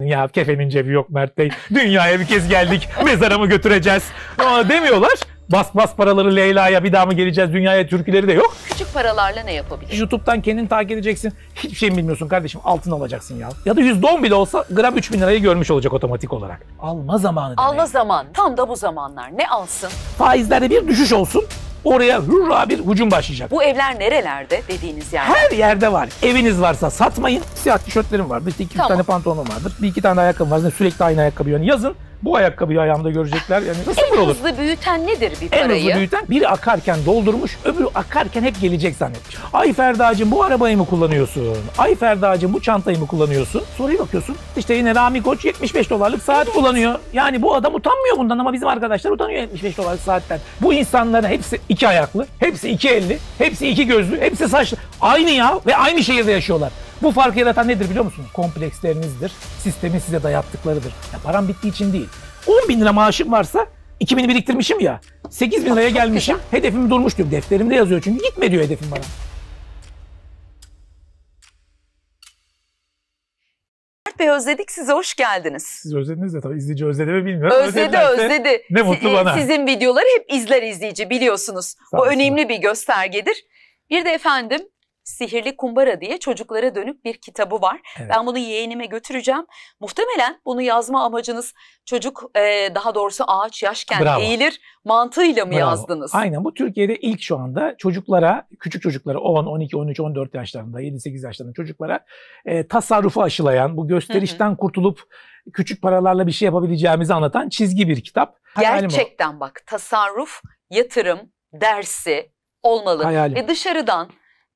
Ya kefenin cebi yok Mert Bey. Dünyaya bir kez geldik. Mezarımı götüreceğiz. Aa, demiyorlar. Bas bas paraları Leyla'ya bir daha mı geleceğiz? Dünyaya türküleri de yok. Küçük paralarla ne yapabilir? YouTube'dan kendin takip edeceksin. Hiçbir şey mi bilmiyorsun kardeşim? Altın alacaksın ya. Ya da %10 bile olsa gram 3000 lirayı görmüş olacak otomatik olarak. Alma zamanı. Alma zaman. Tam da bu zamanlar. Ne alsın? Faizlerde bir düşüş olsun. Oraya hurra bir hücum başlayacak. Bu evler nerelerde dediğiniz yani? Her yerde var. Eviniz varsa satmayın. Siyah tişörtlerim vardır. İşte iki tamam. tane pantolonum vardır. Bir iki tane ayakkabım vardır. Sürekli aynı ayakkabı yani yazın bu ayakkabıyı ayağımda görecekler. Yani sıfır en olur. hızlı büyüten nedir bir en parayı? En hızlı büyüten biri akarken doldurmuş, öbürü akarken hep gelecek zannetmiş. Ay Ferda'cığım bu arabayı mı kullanıyorsun? Ay Ferda'cığım bu çantayı mı kullanıyorsun? Soruyu bakıyorsun. İşte yine Rami Koç 75 dolarlık saat kullanıyor. Yani bu adam utanmıyor bundan ama bizim arkadaşlar utanıyor 75 dolarlık saatten. Bu insanların hepsi iki ayaklı, hepsi iki elli, hepsi iki gözlü, hepsi saçlı. Aynı ya ve aynı şehirde yaşıyorlar. Bu farkı yaratan nedir biliyor musunuz? Komplekslerinizdir. Sistemin size dayattıklarıdır. Ya param bittiği için değil. 10 bin lira maaşım varsa 2 bini biriktirmişim ya. 8 bin liraya gelmişim. Hedefim durmuş diyor. Defterimde yazıyor çünkü. Gitme diyor hedefim bana. Mert Bey özledik sizi hoş geldiniz. Siz özlediniz de tabii izleyici özledi mi bilmiyorum. Özledi özledi. Ne mutlu e, bana. Sizin videoları hep izler izleyici biliyorsunuz. Sağ o olsun. önemli bir göstergedir. Bir de efendim Sihirli Kumbara diye çocuklara dönük bir kitabı var. Evet. Ben bunu yeğenime götüreceğim. Muhtemelen bunu yazma amacınız çocuk e, daha doğrusu ağaç yaşken Bravo. eğilir mantığıyla mı Bravo. yazdınız? Aynen bu Türkiye'de ilk şu anda çocuklara, küçük çocuklara 10, 12, 13, 14 yaşlarında, 7-8 yaşlarında çocuklara e, tasarrufu aşılayan, bu gösterişten Hı-hı. kurtulup küçük paralarla bir şey yapabileceğimizi anlatan çizgi bir kitap. Gerçekten bak tasarruf, yatırım, dersi olmalı. Hayalim. Ve dışarıdan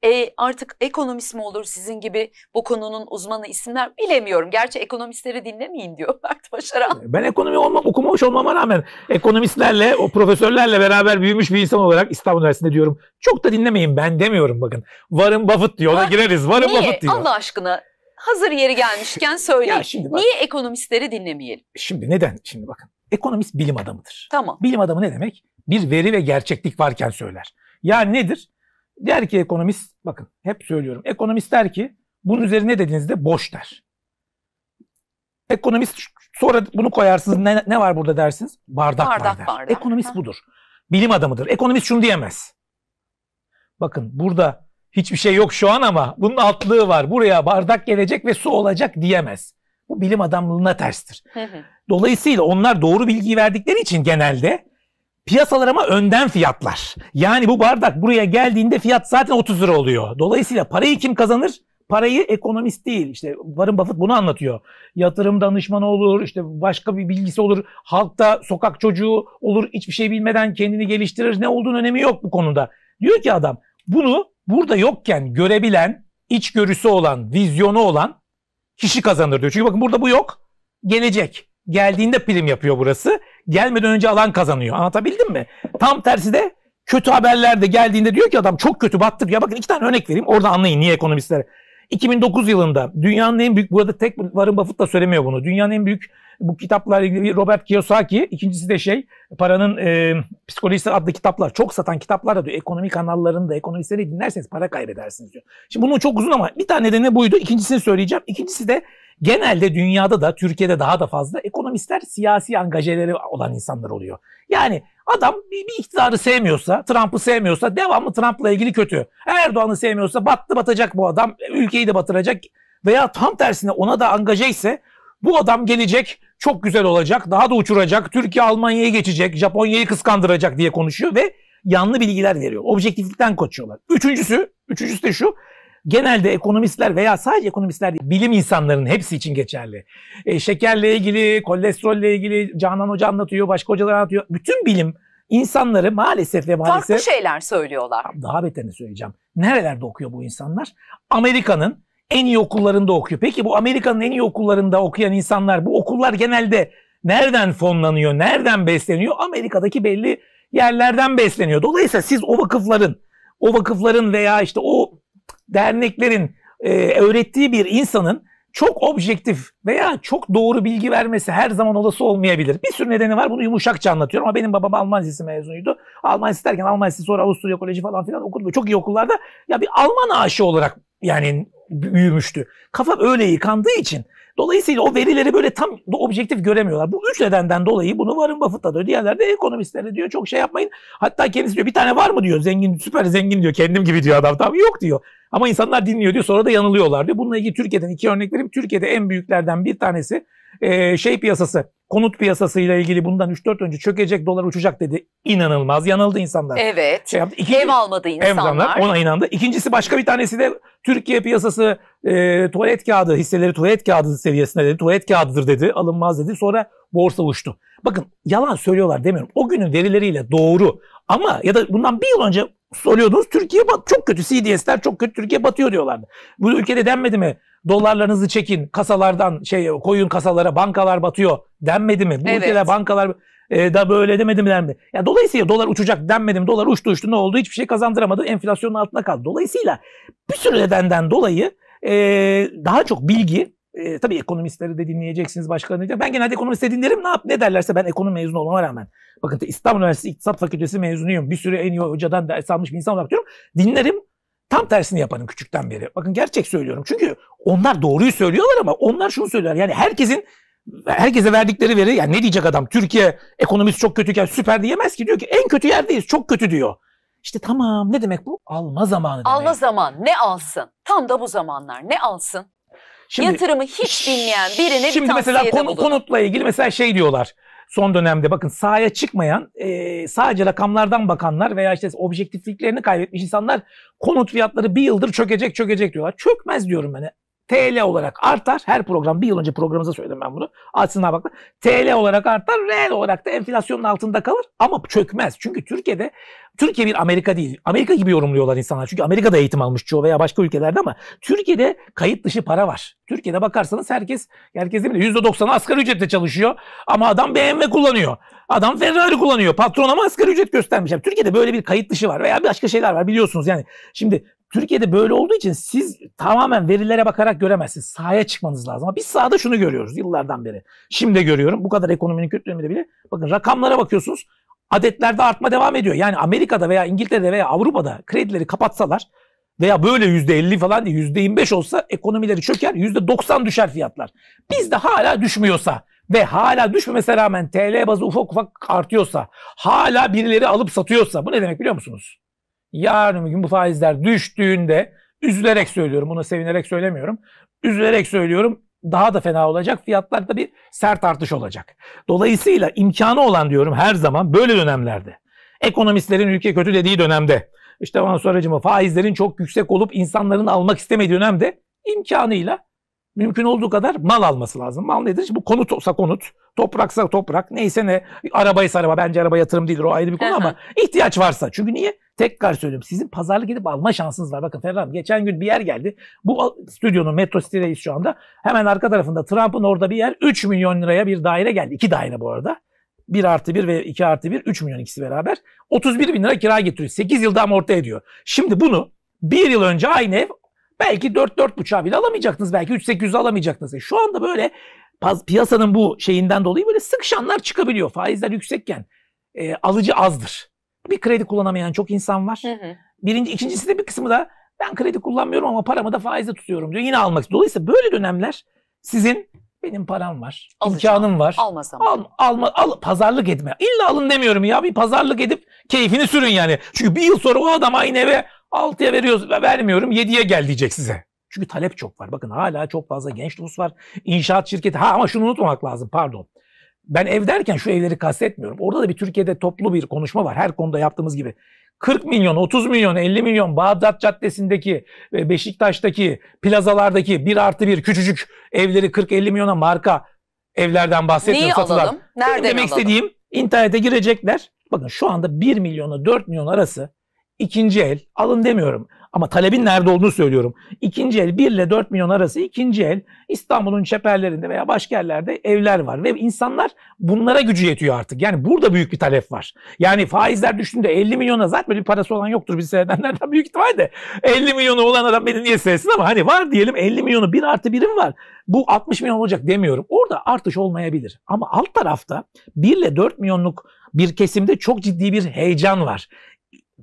e, artık ekonomist mi olur sizin gibi bu konunun uzmanı isimler bilemiyorum. Gerçi ekonomistleri dinlemeyin diyor Mert Başaran. E, ben ekonomi olma, okumamış olmama rağmen ekonomistlerle, o profesörlerle beraber büyümüş bir insan olarak İstanbul Üniversitesi'nde diyorum. Çok da dinlemeyin ben demiyorum bakın. Warren Buffett diyor ona Var, gireriz. Warren niye? Buffett diyor. Allah aşkına hazır yeri gelmişken söyle. Niye ekonomistleri dinlemeyelim? Şimdi neden? Şimdi bakın. Ekonomist bilim adamıdır. Tamam. Bilim adamı ne demek? Bir veri ve gerçeklik varken söyler. Yani nedir? Der ki ekonomist, bakın hep söylüyorum. Ekonomist der ki bunun üzerine dediğinizde boş der. Ekonomist sonra bunu koyarsınız ne, ne var burada dersiniz? Bardak, bardak var der. Bardak. Ekonomist ha. budur. Bilim adamıdır. Ekonomist şunu diyemez. Bakın burada hiçbir şey yok şu an ama bunun altlığı var. Buraya bardak gelecek ve su olacak diyemez. Bu bilim adamlığına terstir. Dolayısıyla onlar doğru bilgiyi verdikleri için genelde Piyasalar ama önden fiyatlar. Yani bu bardak buraya geldiğinde fiyat zaten 30 lira oluyor. Dolayısıyla parayı kim kazanır? Parayı ekonomist değil. İşte Warren Buffett bunu anlatıyor. Yatırım danışmanı olur, işte başka bir bilgisi olur. Halkta sokak çocuğu olur. Hiçbir şey bilmeden kendini geliştirir. Ne olduğunu önemi yok bu konuda. Diyor ki adam bunu burada yokken görebilen, içgörüsü olan, vizyonu olan kişi kazanır diyor. Çünkü bakın burada bu yok. Gelecek geldiğinde prim yapıyor burası. Gelmeden önce alan kazanıyor. Anlatabildim mi? Tam tersi de kötü haberler de geldiğinde diyor ki adam çok kötü battık. Ya bakın iki tane örnek vereyim orada anlayın niye ekonomistler. 2009 yılında dünyanın en büyük burada tek Warren Buffett da söylemiyor bunu. Dünyanın en büyük bu kitaplarla ilgili Robert Kiyosaki ikincisi de şey paranın e, psikolojisi adlı kitaplar çok satan kitaplar da diyor ekonomi kanallarında ekonomistleri dinlerseniz para kaybedersiniz diyor. Şimdi bunun çok uzun ama bir tane nedeni buydu. İkincisini söyleyeceğim. İkincisi de Genelde dünyada da Türkiye'de daha da fazla ekonomistler siyasi angajeleri olan insanlar oluyor. Yani adam bir, bir iktidarı sevmiyorsa, Trump'ı sevmiyorsa devamlı Trump'la ilgili kötü. Erdoğan'ı sevmiyorsa battı batacak bu adam, ülkeyi de batıracak veya tam tersine ona da angaje ise bu adam gelecek çok güzel olacak, daha da uçuracak, Türkiye Almanya'ya geçecek, Japonya'yı kıskandıracak diye konuşuyor ve yanlı bilgiler veriyor. Objektiflikten kaçıyorlar. Üçüncüsü, üçüncüsü de şu genelde ekonomistler veya sadece ekonomistler değil, bilim insanlarının hepsi için geçerli. E, şekerle ilgili, kolesterolle ilgili Canan Hoca anlatıyor, başka hocalar anlatıyor. Bütün bilim insanları maalesef ve maalesef... Farklı şeyler söylüyorlar. Daha beterini söyleyeceğim. Nerelerde okuyor bu insanlar? Amerika'nın en iyi okullarında okuyor. Peki bu Amerika'nın en iyi okullarında okuyan insanlar, bu okullar genelde nereden fonlanıyor, nereden besleniyor? Amerika'daki belli yerlerden besleniyor. Dolayısıyla siz o vakıfların, o vakıfların veya işte o derneklerin e, öğrettiği bir insanın çok objektif veya çok doğru bilgi vermesi her zaman olası olmayabilir. Bir sürü nedeni var. Bunu yumuşakça anlatıyorum ama benim babam Alman Lisesi mezunuydu. Alman Lisesi derken Alman Lisesi sonra Avusturya Koleji falan filan okudu. Çok iyi okullarda ya bir Alman aşığı olarak yani büyümüştü. Kafa öyle yıkandığı için Dolayısıyla o verileri böyle tam objektif göremiyorlar. Bu üç nedenden dolayı bunu Warren Buffett'a diyor. Diğerler de ekonomistlere diyor çok şey yapmayın. Hatta kendisi diyor bir tane var mı diyor. Zengin süper zengin diyor. Kendim gibi diyor adam. Tamam yok diyor. Ama insanlar dinliyor diyor. Sonra da yanılıyorlar diyor. Bununla ilgili Türkiye'den iki örnek vereyim. Türkiye'de en büyüklerden bir tanesi e, şey piyasası konut piyasasıyla ilgili bundan 3-4 önce çökecek dolar uçacak dedi. İnanılmaz yanıldı insanlar. Evet. Şey yaptı. İkinci, ev almadı insanlar. Ev almadı, ona inandı. İkincisi başka bir tanesi de Türkiye piyasası e, tuvalet kağıdı hisseleri tuvalet kağıdı seviyesinde dedi. Tuvalet kağıdıdır dedi alınmaz dedi. Sonra borsa uçtu. Bakın yalan söylüyorlar demiyorum. O günün verileriyle doğru ama ya da bundan bir yıl önce söylüyordunuz Türkiye çok kötü CDS'ler çok kötü Türkiye batıyor diyorlardı. Bu ülkede denmedi mi Dolarlarınızı çekin kasalardan şey koyun kasalara bankalar batıyor denmedi mi? Bu evet. ülkede bankalar e, da böyle demedi mi denmedi. Ya dolayısıyla dolar uçacak denmedi mi? Dolar uçtu uçtu ne oldu? Hiçbir şey kazandıramadı. Enflasyonun altına kaldı. Dolayısıyla bir sürü nedenden dolayı e, daha çok bilgi e, tabii ekonomistleri de dinleyeceksiniz, başkalarını diyeceğim. Ben genelde ekonomist dinlerim. Ne yap ne derlerse ben ekonomi mezunu olmama rağmen. Bakın İstanbul Üniversitesi İktisat Fakültesi mezunuyum. Bir sürü en iyi hocadan ders almış bir insan olarak diyorum. Dinlerim. Tam tersini yapanın küçükten beri. Bakın gerçek söylüyorum. Çünkü onlar doğruyu söylüyorlar ama onlar şunu söylüyorlar. Yani herkesin herkese verdikleri veri yani ne diyecek adam? Türkiye ekonomisi çok kötüyken süper diyemez ki. Diyor ki en kötü yerdeyiz. Çok kötü diyor. İşte tamam ne demek bu? Alma zamanı demek. Alma zaman ne alsın? Tam da bu zamanlar ne alsın? Şimdi, Yatırımı hiç bilmeyen birine bir şimdi tavsiyede mesela konu, bulunur. konutla ilgili mesela şey diyorlar son dönemde bakın sahaya çıkmayan e, sadece rakamlardan bakanlar veya işte objektifliklerini kaybetmiş insanlar konut fiyatları bir yıldır çökecek çökecek diyorlar. Çökmez diyorum ben. TL olarak artar. Her program bir yıl önce programımıza söyledim ben bunu. Aslına bakla. TL olarak artar. Reel olarak da enflasyonun altında kalır. Ama çökmez. Çünkü Türkiye'de Türkiye bir Amerika değil. Amerika gibi yorumluyorlar insanlar. Çünkü Amerika'da eğitim almış çoğu veya başka ülkelerde ama Türkiye'de kayıt dışı para var. Türkiye'de bakarsanız herkes herkes değil mi? %90'ı asgari ücretle çalışıyor ama adam BMW kullanıyor. Adam Ferrari kullanıyor. Patron ama asgari ücret göstermiş. Yani Türkiye'de böyle bir kayıt dışı var veya başka şeyler var biliyorsunuz yani. Şimdi Türkiye'de böyle olduğu için siz tamamen verilere bakarak göremezsiniz. Sahaya çıkmanız lazım. Ama biz sahada şunu görüyoruz yıllardan beri. Şimdi görüyorum. Bu kadar ekonominin kötü döneminde bile. Bakın rakamlara bakıyorsunuz. Adetlerde artma devam ediyor. Yani Amerika'da veya İngiltere'de veya Avrupa'da kredileri kapatsalar veya böyle yüzde %50 falan değil yüzde %25 olsa ekonomileri çöker yüzde %90 düşer fiyatlar. Bizde hala düşmüyorsa ve hala düşmemesine rağmen TL bazı ufak ufak artıyorsa hala birileri alıp satıyorsa bu ne demek biliyor musunuz? yarın bir gün bu faizler düştüğünde üzülerek söylüyorum. Bunu sevinerek söylemiyorum. Üzülerek söylüyorum. Daha da fena olacak. Fiyatlarda bir sert artış olacak. Dolayısıyla imkanı olan diyorum her zaman böyle dönemlerde. Ekonomistlerin ülke kötü dediği dönemde. işte ondan sonracıma faizlerin çok yüksek olup insanların almak istemediği dönemde imkanıyla mümkün olduğu kadar mal alması lazım. Mal nedir? Bu konut olsa konut, topraksa toprak, neyse ne, arabaysa araba. Bence araba yatırım değildir o ayrı bir konu ama ihtiyaç varsa. Çünkü niye? Tekrar söylüyorum sizin pazarlık gidip alma şansınız var. Bakın Ferhan geçen gün bir yer geldi. Bu stüdyonun Metro City'deyiz şu anda. Hemen arka tarafında Trump'ın orada bir yer 3 milyon liraya bir daire geldi. 2 daire bu arada. 1 artı 1 ve 2 artı 1 3 milyon ikisi beraber 31 bin lira kira getiriyor. 8 yılda amorti ediyor. Şimdi bunu bir yıl önce aynı ev belki 4-4,5'a bile alamayacaktınız. Belki 3-800'e alamayacaktınız. E şu anda böyle piyasanın bu şeyinden dolayı böyle sıkışanlar çıkabiliyor. Faizler yüksekken e, alıcı azdır bir kredi kullanamayan çok insan var. Birinci, ikincisi de bir kısmı da ben kredi kullanmıyorum ama paramı da faizle tutuyorum diyor. Yine almak istiyor. Dolayısıyla böyle dönemler sizin benim param var, Alacağım. imkanım var. Almasam. Al, alma, al, pazarlık etme. İlla alın demiyorum ya. Bir pazarlık edip keyfini sürün yani. Çünkü bir yıl sonra o adam aynı eve 6'ya veriyoruz, vermiyorum 7'ye gel diyecek size. Çünkü talep çok var. Bakın hala çok fazla genç nüfus var. İnşaat şirketi. Ha ama şunu unutmamak lazım pardon ben ev derken şu evleri kastetmiyorum. Orada da bir Türkiye'de toplu bir konuşma var. Her konuda yaptığımız gibi. 40 milyon, 30 milyon, 50 milyon Bağdat Caddesi'ndeki, e, Beşiktaş'taki, plazalardaki bir artı bir küçücük evleri 40-50 milyona marka evlerden bahsetmiyorum. Neyi satılan. alalım? Nereden Benim demek alalım? istediğim internete girecekler. Bakın şu anda 1 milyona 4 milyon arası ikinci el alın demiyorum. Ama talebin nerede olduğunu söylüyorum. İkinci el 1 ile 4 milyon arası ikinci el İstanbul'un çeperlerinde veya başka yerlerde evler var. Ve insanlar bunlara gücü yetiyor artık. Yani burada büyük bir talep var. Yani faizler düşünde 50 milyona zaten böyle bir parası olan yoktur bizi seyredenlerden büyük ihtimalle. 50 milyonu olan adam beni niye sevsin ama hani var diyelim 50 milyonu 1 artı 1'im var. Bu 60 milyon olacak demiyorum. Orada artış olmayabilir. Ama alt tarafta 1 ile 4 milyonluk bir kesimde çok ciddi bir heyecan var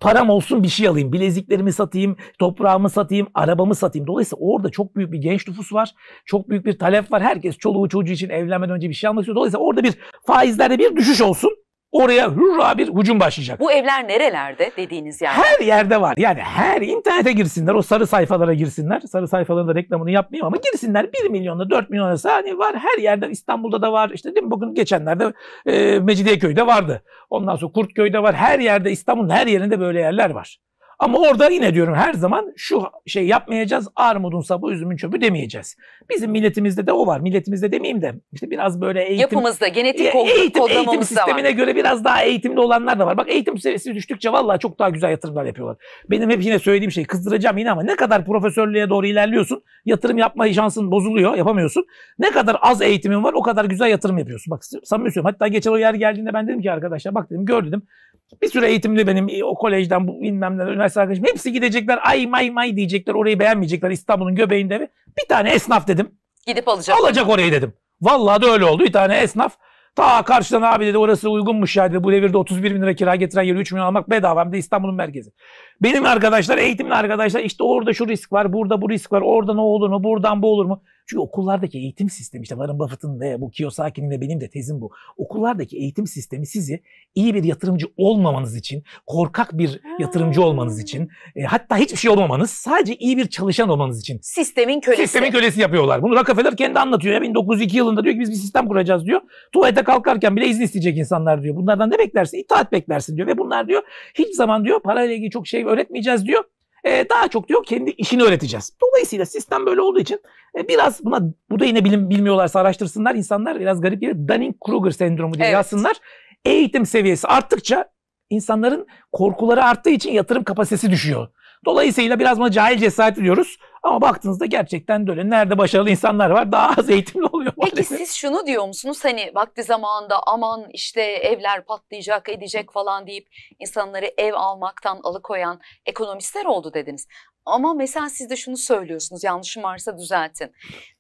param olsun bir şey alayım. Bileziklerimi satayım, toprağımı satayım, arabamı satayım. Dolayısıyla orada çok büyük bir genç nüfus var. Çok büyük bir talep var. Herkes çoluğu çocuğu için evlenmeden önce bir şey almak istiyor. Dolayısıyla orada bir faizlerde bir düşüş olsun oraya hurra bir hücum başlayacak. Bu evler nerelerde dediğiniz yani? Her yerde var. Yani her internete girsinler. O sarı sayfalara girsinler. Sarı sayfalarında reklamını yapmayayım ama girsinler. 1 milyonla 4 milyon arası hani var. Her yerde İstanbul'da da var. İşte değil mi? bugün geçenlerde e, Mecidiyeköy'de vardı. Ondan sonra Kurtköy'de var. Her yerde İstanbul'un her yerinde böyle yerler var. Ama orada yine diyorum her zaman şu şey yapmayacağız. Armudun sapı, üzümün çöpü demeyeceğiz. Bizim milletimizde de o var. Milletimizde demeyeyim de işte biraz böyle eğitim yapımızda genetik kod, eğitim, eğitim sistemine var. göre biraz daha eğitimli olanlar da var. Bak eğitim seviyesi düştükçe vallahi çok daha güzel yatırımlar yapıyorlar. Benim hep yine söylediğim şey kızdıracağım yine ama ne kadar profesörlüğe doğru ilerliyorsun yatırım yapma şansın bozuluyor, yapamıyorsun. Ne kadar az eğitimin var o kadar güzel yatırım yapıyorsun. Bak samimi söylüyorum. Hatta geçen o yer geldiğinde ben dedim ki arkadaşlar bak dedim gördüm. Bir süre eğitimli benim e, o kolejden bu bilmem ne üniversite arkadaşım hepsi gidecekler ay may may diyecekler orayı beğenmeyecekler İstanbul'un göbeğinde bir. Bir tane esnaf dedim. Gidip alacak. Alacak orayı dedim. Vallahi de öyle oldu. Bir tane esnaf ta karşıdan abi dedi orası uygunmuş ya dedi. Bu devirde 31 bin lira kira getiren yeri 3 milyon almak bedava. Hem de İstanbul'un merkezi. Benim arkadaşlar eğitimli arkadaşlar işte orada şu risk var burada bu risk var. Orada ne olur mu buradan bu olur mu? Çünkü okullardaki eğitim sistemi işte Warren Buffett'ın ve bu Kiyosaki'nin ve benim de tezim bu. Okullardaki eğitim sistemi sizi iyi bir yatırımcı olmamanız için, korkak bir yatırımcı olmanız için, e, hatta hiçbir şey olmamanız, sadece iyi bir çalışan olmanız için. Sistemin kölesi. Sistemin kölesi yapıyorlar. Bunu Rockefeller kendi anlatıyor. Ya 1902 yılında diyor ki biz bir sistem kuracağız diyor. Tuvalete kalkarken bile izin isteyecek insanlar diyor. Bunlardan ne beklersin? İtaat beklersin diyor ve bunlar diyor hiç zaman diyor parayla ilgili çok şey öğretmeyeceğiz diyor. E, daha çok diyor kendi işini öğreteceğiz. Dolayısıyla sistem böyle olduğu için e, biraz buna bu da yine bilim bilmiyorlarsa araştırsınlar insanlar biraz garip bir Dunning-Kruger sendromu diye evet. yazsınlar. Eğitim seviyesi arttıkça insanların korkuları arttığı için yatırım kapasitesi düşüyor. Dolayısıyla biraz buna cahil cesaret diyoruz. Ama baktığınızda gerçekten böyle nerede başarılı insanlar var daha az eğitimli oluyor. Peki maalesef. siz şunu diyor musunuz hani vakti zamanında aman işte evler patlayacak edecek falan deyip insanları ev almaktan alıkoyan ekonomistler oldu dediniz. Ama mesela siz de şunu söylüyorsunuz yanlışım varsa düzeltin.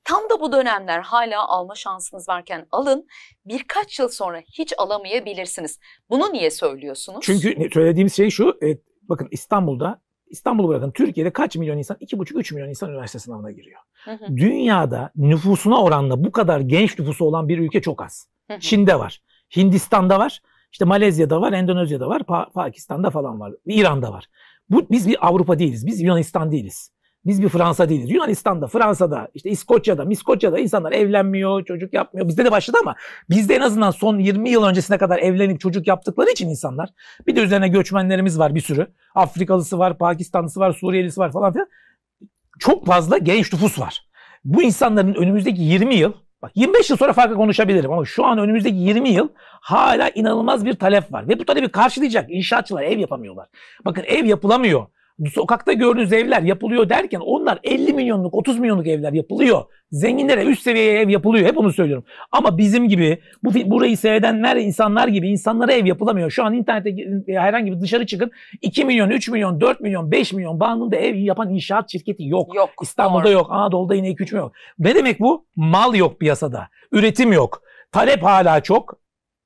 Tam da bu dönemler hala alma şansınız varken alın birkaç yıl sonra hiç alamayabilirsiniz. Bunu niye söylüyorsunuz? Çünkü söylediğim şey şu e, bakın İstanbul'da İstanbul'u bırakın Türkiye'de kaç milyon insan? 2,5-3 milyon insan üniversite sınavına giriyor. Hı hı. Dünyada nüfusuna oranla bu kadar genç nüfusu olan bir ülke çok az. Hı hı. Çin'de var. Hindistan'da var. işte Malezya'da var, Endonezya'da var, pa- Pakistan'da falan var, İran'da var. Bu biz bir Avrupa değiliz. Biz Yunanistan değiliz. Biz bir Fransa değiliz. Yunanistan'da, Fransa'da, işte İskoçya'da, Miskoçya'da insanlar evlenmiyor, çocuk yapmıyor. Bizde de başladı ama bizde en azından son 20 yıl öncesine kadar evlenip çocuk yaptıkları için insanlar. Bir de üzerine göçmenlerimiz var bir sürü. Afrikalısı var, Pakistanlısı var, Suriyelisi var falan filan. Çok fazla genç nüfus var. Bu insanların önümüzdeki 20 yıl Bak 25 yıl sonra farklı konuşabilirim ama şu an önümüzdeki 20 yıl hala inanılmaz bir talep var. Ve bu talebi karşılayacak inşaatçılar ev yapamıyorlar. Bakın ev yapılamıyor sokakta gördüğünüz evler yapılıyor derken onlar 50 milyonluk 30 milyonluk evler yapılıyor. Zenginlere üst seviyeye ev yapılıyor. Hep onu söylüyorum. Ama bizim gibi bu burayı seyredenler insanlar gibi insanlara ev yapılamıyor. Şu an internette e, herhangi bir dışarı çıkın 2 milyon, 3 milyon, 4 milyon, 5 milyon bandında ev yapan inşaat şirketi yok. yok İstanbul'da doğru. yok. Anadolu'da yine 2-3 yok. Ne demek bu? Mal yok piyasada. Üretim yok. Talep hala çok.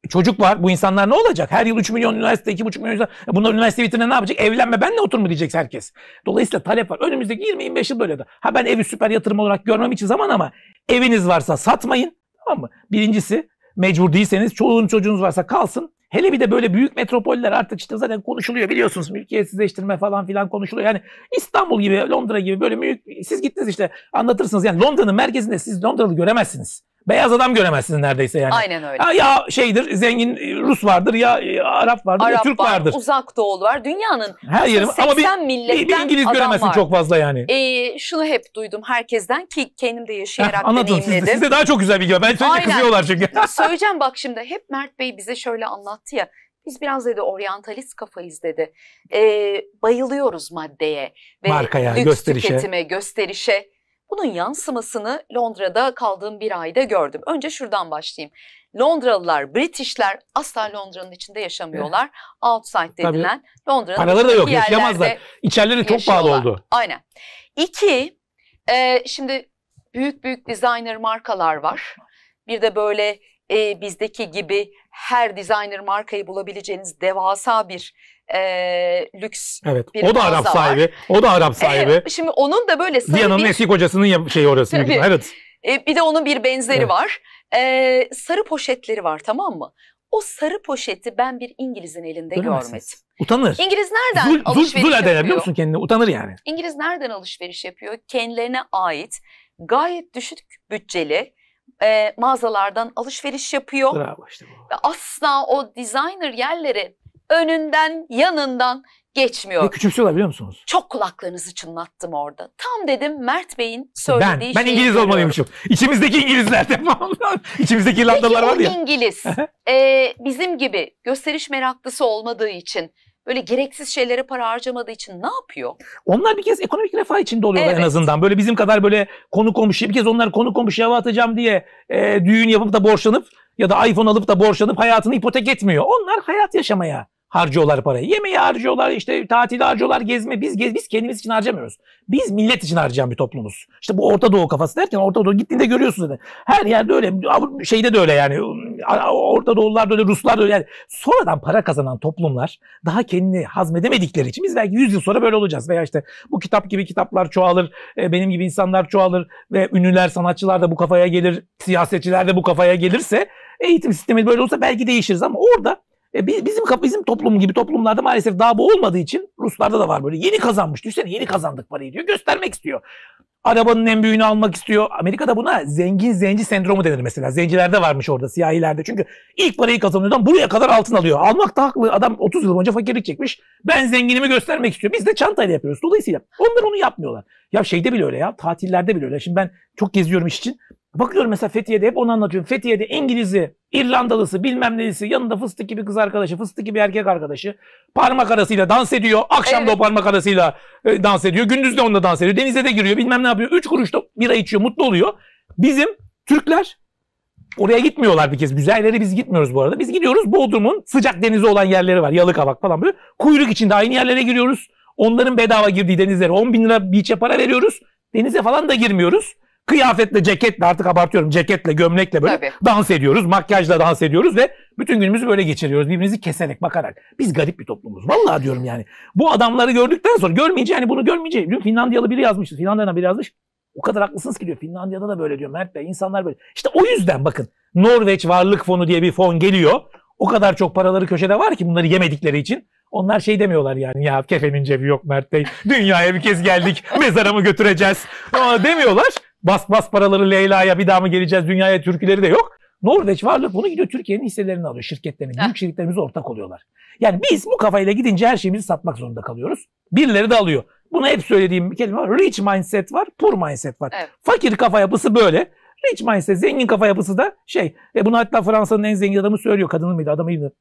Çocuk var. Bu insanlar ne olacak? Her yıl 3 milyon üniversite, 2,5 milyon üniversite. E bunlar üniversite bitirene ne yapacak? Evlenme ben benle otur mu diyecek herkes. Dolayısıyla talep var. Önümüzdeki 20-25 yıl böyle de. Ha ben evi süper yatırım olarak görmem için zaman ama eviniz varsa satmayın. Tamam mı? Birincisi mecbur değilseniz çoluğun çocuğunuz varsa kalsın. Hele bir de böyle büyük metropoller artık işte zaten konuşuluyor biliyorsunuz mülkiyetsizleştirme falan filan konuşuluyor. Yani İstanbul gibi Londra gibi böyle büyük siz gittiniz işte anlatırsınız. Yani Londra'nın merkezinde siz Londra'lı göremezsiniz beyaz adam göremezsiniz neredeyse yani. Aynen öyle. ya şeydir zengin e, Rus vardır ya e, Arap vardır Arap ya Türk var, vardır. Uzak doğulu var. Dünyanın her yeri ama bir, milletten bir İngiliz göremezsin var. çok fazla yani. Ee, şunu hep duydum herkesten ki kendim de yaşayarak Heh, anlatın, deneyimledim. Siz, size daha çok güzel biliyor. Ben söyleyince kızıyorlar çünkü. Söyleyeceğim bak şimdi hep Mert Bey bize şöyle anlattı ya. Biz biraz dedi oryantalist kafayız dedi. Ee, bayılıyoruz maddeye ve Markaya, lüks gösterişe. tüketime, gösterişe bunun yansımasını Londra'da kaldığım bir ayda gördüm. Önce şuradan başlayayım. Londralılar, Britişler asla Londra'nın içinde yaşamıyorlar. Evet. Eh. Outside denilen Londra'nın Paraları da yok, yaşayamazlar. İçerileri çok pahalı oldu. Aynen. İki, e, şimdi büyük büyük designer markalar var. Bir de böyle e, bizdeki gibi her designer markayı bulabileceğiniz devasa bir e, lüks evet, bir o da Arap sahibi. O da Arap sahibi. E, şimdi onun da böyle sarı Diyana'nın eski kocasının şeyi orası. evet. E, bir de onun bir benzeri evet. var. E, sarı poşetleri var tamam mı? O sarı poşeti ben bir İngiliz'in elinde Görmezsiniz. görmedim. Utanır. İngiliz nereden zul, alışveriş zul, zul yapıyor? Zul biliyor musun kendini? Utanır yani. İngiliz nereden alışveriş yapıyor? Kendilerine ait gayet düşük bütçeli e, mağazalardan alışveriş yapıyor. Bravo işte bu. Ve asla o designer yerleri önünden yanından geçmiyor. Ve küçümsüyorlar biliyor musunuz? Çok kulaklarınızı çınlattım orada. Tam dedim Mert Bey'in söylediği ben, şeyi. Ben İngiliz görüyorum. olmalıymışım. İçimizdeki İngilizler de İçimizdeki İrlandalılar var ya. Peki İngiliz e, bizim gibi gösteriş meraklısı olmadığı için böyle gereksiz şeylere para harcamadığı için ne yapıyor? Onlar bir kez ekonomik refah içinde oluyorlar evet. en azından. Böyle bizim kadar böyle konu komşuya bir kez onlar konu komşuya hava atacağım diye e, düğün yapıp da borçlanıp ya da iPhone alıp da borçlanıp hayatını ipotek etmiyor. Onlar hayat yaşamaya harcıyorlar parayı. Yemeği harcıyorlar, işte tatili harcıyorlar, gezme. Biz gez, biz kendimiz için harcamıyoruz. Biz millet için harcayan bir toplumuz. İşte bu Orta Doğu kafası derken Orta Doğu gittiğinde görüyorsun zaten. Her yerde öyle. Şeyde de öyle yani. Orta Doğulular da öyle, Ruslar da öyle. Yani sonradan para kazanan toplumlar daha kendini hazmedemedikleri için biz belki 100 yıl sonra böyle olacağız. Veya işte bu kitap gibi kitaplar çoğalır, e, benim gibi insanlar çoğalır ve ünlüler, sanatçılar da bu kafaya gelir, siyasetçiler de bu kafaya gelirse eğitim sistemi böyle olsa belki değişiriz ama orada e, bizim bizim toplum gibi toplumlarda maalesef daha bu olmadığı için Ruslarda da var böyle. Yeni kazanmış. Düşünsene yeni kazandık parayı diyor. Göstermek istiyor. Arabanın en büyüğünü almak istiyor. Amerika'da buna zengin zenci sendromu denir mesela. Zencilerde varmış orada siyahilerde. Çünkü ilk parayı kazanıyor buraya kadar altın alıyor. Almak da haklı. Adam 30 yıl önce fakirlik çekmiş. Ben zenginimi göstermek istiyor. Biz de çantayla yapıyoruz. Dolayısıyla onlar onu yapmıyorlar. Ya şeyde bile öyle ya. Tatillerde bile öyle. Şimdi ben çok geziyorum iş için. Bakıyorum mesela Fethiye'de hep onu anlatıyorum. Fethiye'de İngiliz'i, İrlandalısı, bilmem nelisi, yanında fıstık gibi kız arkadaşı, fıstık gibi erkek arkadaşı. Parmak arasıyla dans ediyor. Akşam da o parmak arasıyla e, dans ediyor. Gündüz de onunla dans ediyor. Denize de giriyor. Bilmem ne yapıyor. Üç kuruşta bira içiyor. Mutlu oluyor. Bizim Türkler oraya gitmiyorlar bir kez. güzelleri biz gitmiyoruz bu arada. Biz gidiyoruz Bodrum'un sıcak denizi olan yerleri var. yalık Yalıkavak falan böyle. Kuyruk içinde aynı yerlere giriyoruz. Onların bedava girdiği denizlere 10 bin lira beach'e para veriyoruz. Denize falan da girmiyoruz. Kıyafetle, ceketle artık abartıyorum. Ceketle, gömlekle böyle Tabii. dans ediyoruz. Makyajla dans ediyoruz ve bütün günümüzü böyle geçiriyoruz. Birbirimizi keserek, bakarak. Biz garip bir toplumuz. Vallahi diyorum yani. Bu adamları gördükten sonra görmeyince yani bunu görmeyince. Dün Finlandiyalı biri yazmıştı. Finlandiya'dan biri yazmış. O kadar haklısınız ki diyor. Finlandiya'da da böyle diyor Mert Bey. İnsanlar böyle. İşte o yüzden bakın Norveç Varlık Fonu diye bir fon geliyor. O kadar çok paraları köşede var ki bunları yemedikleri için. Onlar şey demiyorlar yani ya kefenin cebi yok Mert Bey. Dünyaya bir kez geldik. Mezara mı götüreceğiz? Aa, demiyorlar. Bas bas paraları Leyla'ya bir daha mı geleceğiz dünyaya türküleri de yok. Norveç varlık bunu gidiyor Türkiye'nin hisselerini alıyor şirketlerini. Büyük şirketlerimize ortak oluyorlar. Yani biz bu kafayla gidince her şeyimizi satmak zorunda kalıyoruz. Birileri de alıyor. Buna hep söylediğim bir kelime var. Rich mindset var, poor mindset var. Evet. Fakir kafa yapısı böyle. Rich mindset, zengin kafa yapısı da şey. E bunu hatta Fransa'nın en zengin adamı söylüyor. Kadının mıydı, mıydı?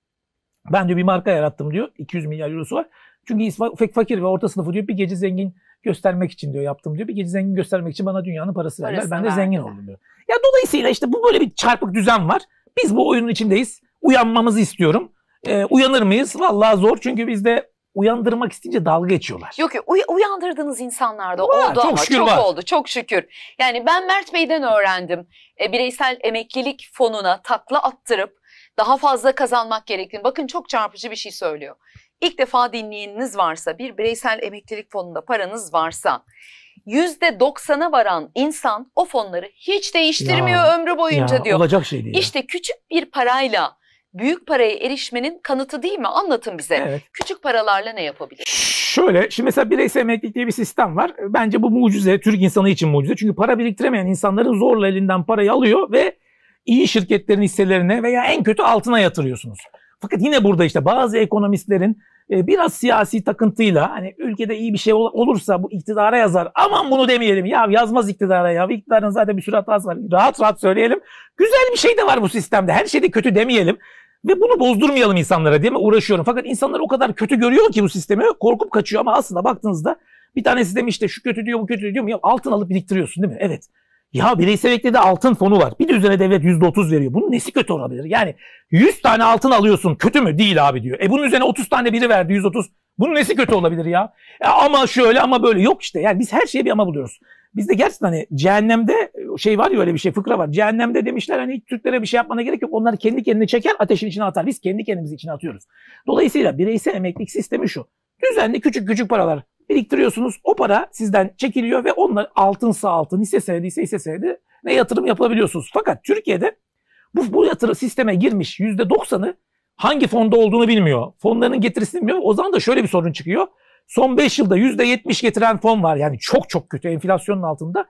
Ben diyor bir marka yarattım diyor. 200 milyar eurosu var. Çünkü fakir ve orta sınıfı diyor bir gece zengin göstermek için diyor yaptım diyor. Bir gece zengin göstermek için bana dünyanın parası verdiler. ben de zengin oldum diyor. Ya dolayısıyla işte bu böyle bir çarpık düzen var. Biz bu oyunun içindeyiz. Uyanmamızı istiyorum. Ee, uyanır mıyız? Vallahi zor çünkü bizde uyandırmak isteyince dalga geçiyorlar. Yok yok uy- uyandırdığınız insanlar da var, oldu çok ama şükür çok var. oldu çok şükür. Yani ben Mert Bey'den öğrendim. E, bireysel emeklilik fonuna takla attırıp daha fazla kazanmak gerektiğini. Bakın çok çarpıcı bir şey söylüyor. İlk defa dinleyeniniz varsa, bir bireysel emeklilik fonunda paranız varsa %90'a varan insan o fonları hiç değiştirmiyor ya, ömrü boyunca ya, diyor. Olacak şey değil. İşte küçük bir parayla büyük paraya erişmenin kanıtı değil mi? Anlatın bize. Evet. Küçük paralarla ne yapabilir? Şöyle, şimdi mesela bireysel emeklilik diye bir sistem var. Bence bu mucize, Türk insanı için mucize. Çünkü para biriktiremeyen insanların zorla elinden parayı alıyor ve iyi şirketlerin hisselerine veya en kötü altına yatırıyorsunuz. Fakat yine burada işte bazı ekonomistlerin e, biraz siyasi takıntıyla hani ülkede iyi bir şey olursa bu iktidara yazar. Aman bunu demeyelim ya yazmaz iktidara ya. İktidarın zaten bir sürü hatası var. Rahat rahat söyleyelim. Güzel bir şey de var bu sistemde. Her şeyde kötü demeyelim. Ve bunu bozdurmayalım insanlara diye mi uğraşıyorum. Fakat insanlar o kadar kötü görüyor ki bu sistemi korkup kaçıyor ama aslında baktığınızda bir tanesi demiş işte şu kötü diyor bu kötü diyor mu? Ya altın alıp biriktiriyorsun değil mi? Evet. Ya bireysel ekledi altın fonu var. Bir de üzerine devlet %30 veriyor. Bunun nesi kötü olabilir? Yani 100 tane altın alıyorsun kötü mü? Değil abi diyor. E bunun üzerine 30 tane biri verdi 130. Bunun nesi kötü olabilir ya? ya e, ama şöyle ama böyle. Yok işte yani biz her şeye bir ama buluyoruz. Biz de gerçekten hani cehennemde e, şey var ya öyle bir şey fıkra var. Cehennemde demişler hani Türklere bir şey yapmana gerek yok. Onlar kendi kendine çeker ateşin içine atar. Biz kendi kendimizi içine atıyoruz. Dolayısıyla bireysel emeklilik sistemi şu. Düzenli küçük küçük paralar biriktiriyorsunuz. O para sizden çekiliyor ve onunla altınsa altın, hisse senedi ise hisse senedi ne yatırım yapabiliyorsunuz. Fakat Türkiye'de bu, bu yatırım sisteme girmiş %90'ı hangi fonda olduğunu bilmiyor. Fonlarının getirisini bilmiyor. O zaman da şöyle bir sorun çıkıyor. Son 5 yılda %70 getiren fon var. Yani çok çok kötü enflasyonun altında.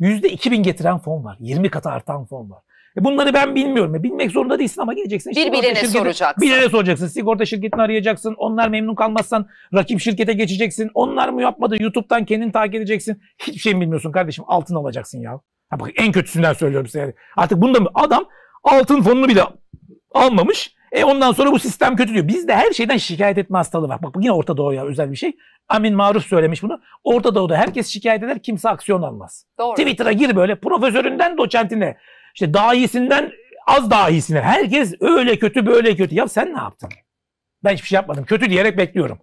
%2000 getiren fon var. 20 katı artan fon var. E bunları ben bilmiyorum. E bilmek zorunda değilsin ama geleceksin. İşte Birbirine şirketi, soracaksın. Birine soracaksın. Sigorta şirketini arayacaksın. Onlar memnun kalmazsan rakip şirkete geçeceksin. Onlar mı yapmadı? YouTube'dan kendini takip edeceksin. Hiçbir şey bilmiyorsun kardeşim. Altın alacaksın ya. Ha bak en kötüsünden söylüyorum size yani. Artık bunda mı? Adam altın fonunu bile almamış. E ondan sonra bu sistem kötü diyor. Bizde her şeyden şikayet etme hastalığı var. Bak yine Orta doğu ya özel bir şey. Amin Maruf söylemiş bunu. Orta Doğu'da herkes şikayet eder, kimse aksiyon almaz. Doğru. Twitter'a gir böyle profesöründen doçentine, işte daha iyisinden az daha iyisine. Herkes öyle kötü böyle kötü. Ya sen ne yaptın? Ben hiçbir şey yapmadım. Kötü diyerek bekliyorum.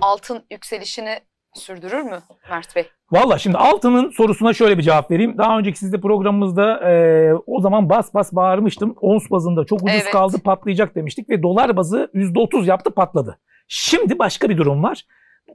Altın yükselişini sürdürür mü Mert Bey? Valla şimdi altının sorusuna şöyle bir cevap vereyim. Daha önceki sizde programımızda e, o zaman bas bas bağırmıştım. Ons bazında çok ucuz evet. kaldı patlayacak demiştik ve dolar bazı %30 yaptı patladı. Şimdi başka bir durum var.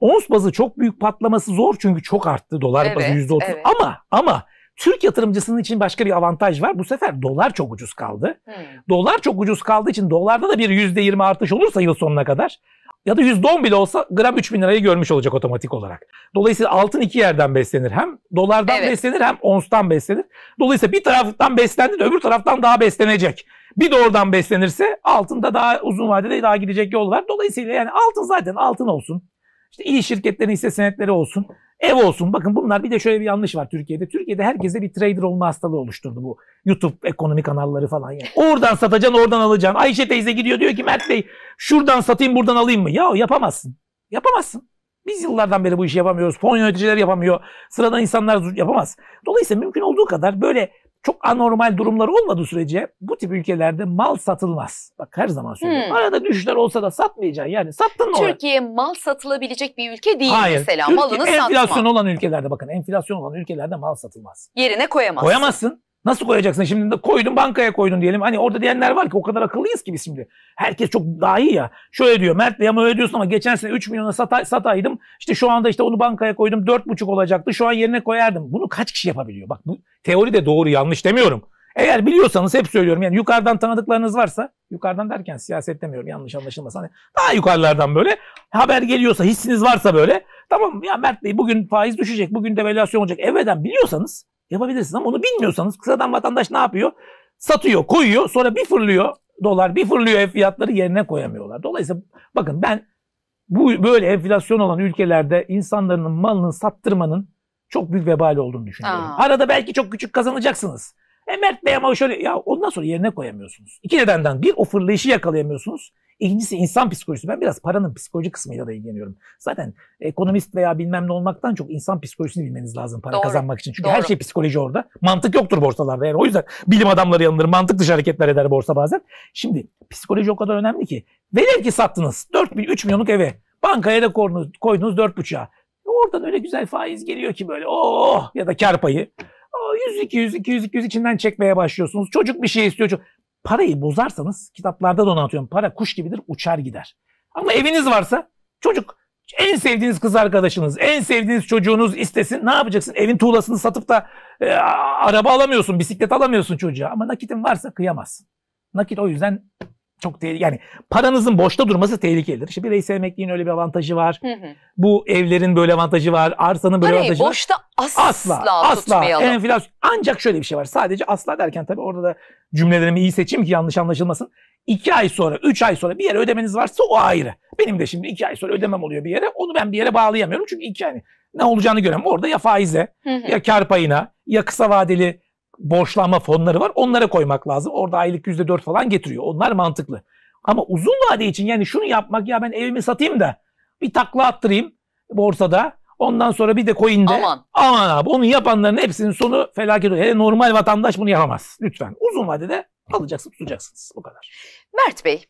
Ons bazı çok büyük patlaması zor çünkü çok arttı dolar evet, bazı %30 evet. ama ama Türk yatırımcısının için başka bir avantaj var. Bu sefer dolar çok ucuz kaldı. Hmm. Dolar çok ucuz kaldığı için dolarda da bir %20 artış olursa yıl sonuna kadar ya da %10 bile olsa gram 3000 lirayı görmüş olacak otomatik olarak. Dolayısıyla altın iki yerden beslenir. Hem dolardan evet. beslenir hem onstan beslenir. Dolayısıyla bir taraftan beslendi de öbür taraftan daha beslenecek. Bir de oradan beslenirse altında daha uzun vadede daha gidecek yol var. Dolayısıyla yani altın zaten altın olsun. İşte iyi şirketlerin hisse senetleri olsun. Ev olsun. Bakın bunlar bir de şöyle bir yanlış var Türkiye'de. Türkiye'de herkese bir trader olma hastalığı oluşturdu bu. YouTube ekonomi kanalları falan. Yani. Oradan satacaksın oradan alacaksın. Ayşe teyze gidiyor diyor ki Mert Bey şuradan satayım buradan alayım mı? Ya yapamazsın. Yapamazsın. Biz yıllardan beri bu işi yapamıyoruz. Fon yöneticileri yapamıyor. Sıradan insanlar yapamaz. Dolayısıyla mümkün olduğu kadar böyle çok anormal durumları olmadığı sürece bu tip ülkelerde mal satılmaz. Bak her zaman söylüyorum. Hmm. Arada düşüşler olsa da satmayacaksın. Yani sattın mı? Türkiye olarak. mal satılabilecek bir ülke değil Hayır. mesela. Türkiye, Malını enflasyon satma. olan ülkelerde bakın enflasyon olan ülkelerde mal satılmaz. Yerine koyamazsın. Koyamazsın. Nasıl koyacaksın şimdi? de Koydun bankaya koydun diyelim. Hani orada diyenler var ki o kadar akıllıyız ki biz şimdi. Herkes çok dahi ya. Şöyle diyor Mert Bey ama öyle diyorsun ama geçen sene 3 milyona sata, sataydım. İşte şu anda işte onu bankaya koydum 4,5 olacaktı. Şu an yerine koyardım. Bunu kaç kişi yapabiliyor? Bak bu teori de doğru yanlış demiyorum. Eğer biliyorsanız hep söylüyorum yani yukarıdan tanıdıklarınız varsa yukarıdan derken siyaset demiyorum yanlış anlaşılmasın. Hani daha yukarılardan böyle haber geliyorsa hissiniz varsa böyle tamam ya Mert Bey bugün faiz düşecek bugün devalüasyon olacak evveden biliyorsanız Yapabilirsiniz ama onu bilmiyorsanız sıradan vatandaş ne yapıyor? Satıyor, koyuyor sonra bir fırlıyor dolar bir fırlıyor ev fiyatları yerine koyamıyorlar. Dolayısıyla bakın ben bu böyle enflasyon olan ülkelerde insanların malını sattırmanın çok büyük vebali olduğunu düşünüyorum. Aa. Arada belki çok küçük kazanacaksınız. E Mert Bey ama şöyle ya ondan sonra yerine koyamıyorsunuz. İki nedenden bir o fırlayışı yakalayamıyorsunuz. İkincisi insan psikolojisi. Ben biraz paranın psikoloji kısmıyla da ilgileniyorum. Zaten ekonomist veya bilmem ne olmaktan çok insan psikolojisini bilmeniz lazım para Doğru. kazanmak için. Çünkü Doğru. her şey psikoloji orada. Mantık yoktur borsalarda. Yani o yüzden bilim adamları yanılır. Mantık dışı hareketler eder borsa bazen. Şimdi psikoloji o kadar önemli ki. Velev ki sattınız 4 bin, 3 milyonluk eve. Bankaya da koydunuz, koydunuz 4,5'a. Oradan öyle güzel faiz geliyor ki böyle oh, oh ya da kar payı. 100 200 200 200 içinden çekmeye başlıyorsunuz. Çocuk bir şey istiyor. Çocuk. Parayı bozarsanız kitaplarda da onu atıyorum. Para kuş gibidir uçar gider. Ama eviniz varsa çocuk en sevdiğiniz kız arkadaşınız, en sevdiğiniz çocuğunuz istesin. Ne yapacaksın? Evin tuğlasını satıp da e, araba alamıyorsun, bisiklet alamıyorsun çocuğa. Ama nakitin varsa kıyamazsın. Nakit o yüzden çok tehlikeli. Yani paranızın boşta durması tehlikelidir. İşte bireysel emekliğin öyle bir avantajı var. Hı hı. Bu evlerin böyle avantajı var. Arsanın böyle Parayı avantajı boşta var. asla asla, asla enflasyon. Ancak şöyle bir şey var. Sadece asla derken tabii orada da cümlelerimi iyi seçeyim ki yanlış anlaşılmasın. İki ay sonra, üç ay sonra bir yere ödemeniz varsa o ayrı. Benim de şimdi iki ay sonra ödemem oluyor bir yere. Onu ben bir yere bağlayamıyorum. Çünkü iki yani ne olacağını göremem. Orada ya faize, hı hı. ya kar payına, ya kısa vadeli borçlanma fonları var. Onlara koymak lazım. Orada aylık %4 falan getiriyor. Onlar mantıklı. Ama uzun vade için yani şunu yapmak ya ben evimi satayım da bir takla attırayım borsada. Ondan sonra bir de coin'de. Aman. Aman abi Onu yapanların hepsinin sonu felaket oluyor. Hele normal vatandaş bunu yapamaz. Lütfen. Uzun vadede alacaksınız tutacaksınız. O kadar. Mert Bey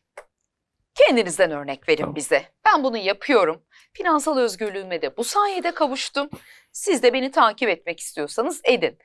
kendinizden örnek verin tamam. bize. Ben bunu yapıyorum. Finansal özgürlüğüme de bu sayede kavuştum. Siz de beni takip etmek istiyorsanız edin.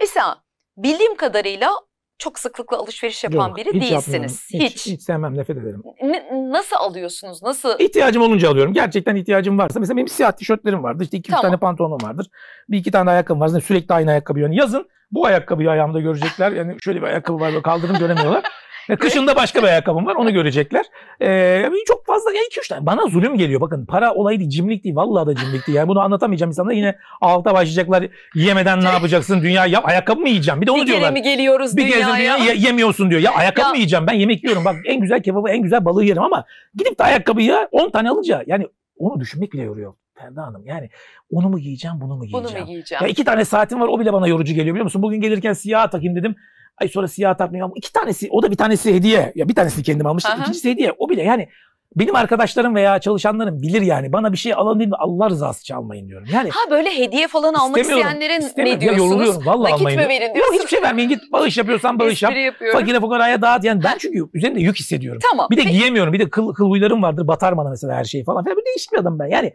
Mesela bildiğim kadarıyla çok sıklıkla alışveriş yapan Yok, biri hiç değilsiniz. Hiç, hiç. Hiç sevmem, nefret ederim. Ne, nasıl alıyorsunuz? Nasıl? İhtiyacım olunca alıyorum. Gerçekten ihtiyacım varsa. Mesela benim siyah tişörtlerim vardır. İşte iki tamam. üç tane pantolonum vardır. Bir iki tane ayakkabım vardır. Sürekli aynı ayakkabıyı Yani yazın bu ayakkabıyı ayağımda görecekler. Yani şöyle bir ayakkabı var böyle kaldırdım göremiyorlar. Ve kışında başka bir ayakkabım var onu görecekler. Ee, çok fazla yani iki üç tane. Bana zulüm geliyor bakın. Para olayı değil cimrilik değil. Vallahi da cimrilik değil. Yani bunu anlatamayacağım insanlara yine alta başlayacaklar. Yemeden ne yapacaksın? Dünya ya ayakkabı mı yiyeceğim? Bir de onu bir diyorlar. Bir kere mi geliyoruz bir dünyaya? Bir dünya ye- yemiyorsun diyor. Ya ayakkabı ya. mı yiyeceğim? Ben yemek yiyorum. Bak en güzel kebabı en güzel balığı yerim ama gidip de ayakkabıya 10 tane alınca yani onu düşünmek bile yoruyor. Ferda Hanım yani onu mu giyeceğim bunu mu giyeceğim? Bunu mu giyeceğim? Ya iki tane saatim var o bile bana yorucu geliyor biliyor musun? Bugün gelirken siyah takayım dedim. Ay sonra siyah takmayayım ama iki tanesi o da bir tanesi hediye. Ya bir tanesini kendim almıştım. Aha. İkincisi hediye. O bile yani benim arkadaşlarım veya çalışanlarım bilir yani bana bir şey alalım değil mi Allah rızası için almayın diyorum. Yani ha böyle hediye falan almak isteyenlerin ne diyorsunuz? Ya vallahi Nakit almayın. mi verin diyorsunuz? Yok hiçbir şey vermeyin git bağış yapıyorsan bağış yap. Yapıyorum. Fakire fukaraya dağıt yani ben çünkü üzerinde yük hissediyorum. Tamam. Bir de peki. giyemiyorum bir de kıl, kıl huylarım vardır batar bana mesela her şeyi falan. Böyle değişik bir adam ben yani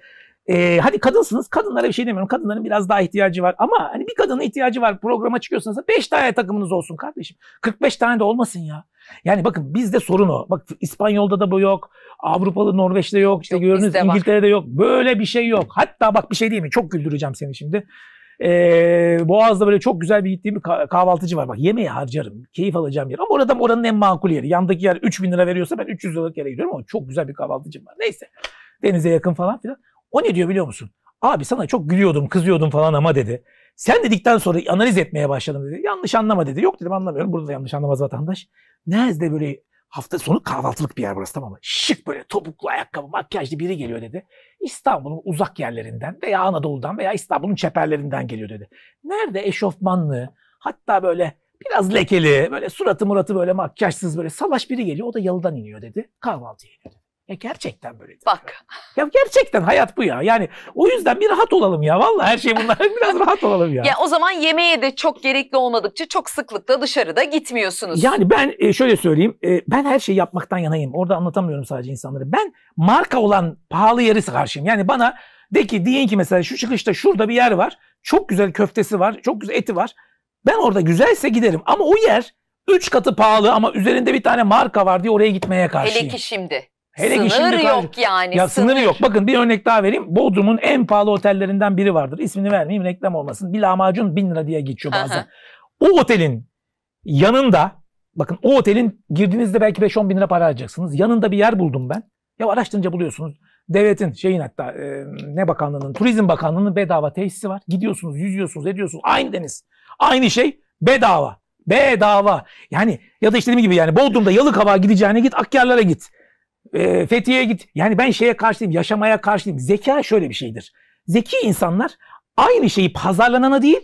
e, hadi kadınsınız. Kadınlara bir şey demiyorum. Kadınların biraz daha ihtiyacı var. Ama hani bir kadına ihtiyacı var. Programa çıkıyorsanız 5 tane takımınız olsun kardeşim. 45 tane de olmasın ya. Yani bakın bizde sorun o. Bak İspanyol'da da bu yok. Avrupalı Norveç'te yok. İşte yok, gördüğünüz İngiltere'de yok. Böyle bir şey yok. Hatta bak bir şey değil mi? Çok güldüreceğim seni şimdi. Ee, Boğaz'da böyle çok güzel bir gittiğim bir kahvaltıcı var. Bak yemeği harcarım. Keyif alacağım yer. Ama orada oranın en makul yeri. Yandaki yer 3000 lira veriyorsa ben 300 liralık yere gidiyorum ama çok güzel bir kahvaltıcım var. Neyse. Denize yakın falan filan. O ne diyor biliyor musun? Abi sana çok gülüyordum, kızıyordum falan ama dedi. Sen dedikten sonra analiz etmeye başladım dedi. Yanlış anlama dedi. Yok dedim anlamıyorum. Burada da yanlış anlamaz vatandaş. Nerede böyle hafta sonu kahvaltılık bir yer burası tamam mı? Şık böyle topuklu ayakkabı, makyajlı biri geliyor dedi. İstanbul'un uzak yerlerinden veya Anadolu'dan veya İstanbul'un çeperlerinden geliyor dedi. Nerede eşofmanlı, hatta böyle biraz lekeli, böyle suratı muratı böyle makyajsız böyle salaş biri geliyor. O da yalıdan iniyor dedi. Kahvaltı iniyor dedi. Ya gerçekten böyle. Bak. Ya gerçekten hayat bu ya. Yani o yüzden bir rahat olalım ya. Vallahi her şey bunlar biraz rahat olalım ya. Ya o zaman yemeğe de çok gerekli olmadıkça çok sıklıkla dışarıda gitmiyorsunuz. Yani ben e, şöyle söyleyeyim. E, ben her şeyi yapmaktan yanayım. Orada anlatamıyorum sadece insanları. Ben marka olan pahalı yeri karşıyım. Yani bana de ki diyin ki mesela şu çıkışta şurada bir yer var. Çok güzel köftesi var. Çok güzel eti var. Ben orada güzelse giderim. Ama o yer 3 katı pahalı ama üzerinde bir tane marka var diye oraya gitmeye karşıyım. Hele ki şimdi. Hele sınır ki şimdi yok yani. Ya sınır. sınır yok. Bakın bir örnek daha vereyim. Bodrum'un en pahalı otellerinden biri vardır. İsmini vermeyeyim reklam olmasın. Bir lahmacun bin lira diye geçiyor bazen. O otelin yanında bakın o otelin girdiğinizde belki 5-10 bin lira para alacaksınız. Yanında bir yer buldum ben. Ya araştırınca buluyorsunuz. Devletin şeyin hatta e, ne bakanlığının turizm bakanlığının bedava tesisi var. Gidiyorsunuz yüzüyorsunuz ediyorsunuz. Aynı deniz. Aynı şey bedava. Bedava. Yani ya da işte dediğim gibi yani Bodrum'da Yalıkavak'a gideceğine git Akyarlara git. E, Fethiye'ye git. Yani ben şeye karşıyım, yaşamaya karşıyım. Zeka şöyle bir şeydir. Zeki insanlar aynı şeyi pazarlanana değil,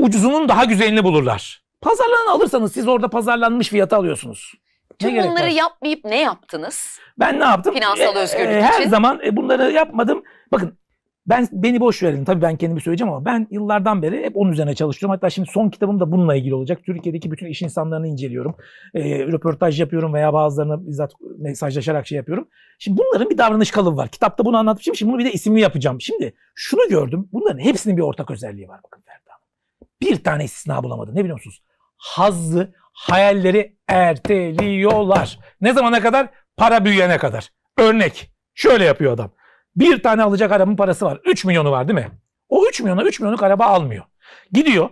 ucuzunun daha güzelini bulurlar. Pazarlanan alırsanız siz orada pazarlanmış fiyata alıyorsunuz. Tüm ne bunları yapmayıp ne yaptınız? Ben ne yaptım? Finansal e, e, özgürlük e, e, her için. Her zaman e, bunları yapmadım. Bakın ben beni boş verin. Tabii ben kendimi söyleyeceğim ama ben yıllardan beri hep onun üzerine çalışıyorum. Hatta şimdi son kitabım da bununla ilgili olacak. Türkiye'deki bütün iş insanlarını inceliyorum. E, röportaj yapıyorum veya bazılarına bizzat mesajlaşarak şey yapıyorum. Şimdi bunların bir davranış kalıbı var. Kitapta bunu anlatmışım. Şimdi bunu bir de isimli yapacağım. Şimdi şunu gördüm. Bunların hepsinin bir ortak özelliği var bakın Ferda Bir tane istisna bulamadım. Ne biliyor musunuz? Hazzı, hayalleri erteliyorlar. Ne zamana kadar? Para büyüyene kadar. Örnek. Şöyle yapıyor adam. Bir tane alacak arabanın parası var. 3 milyonu var değil mi? O 3 milyona 3 milyonluk araba almıyor. Gidiyor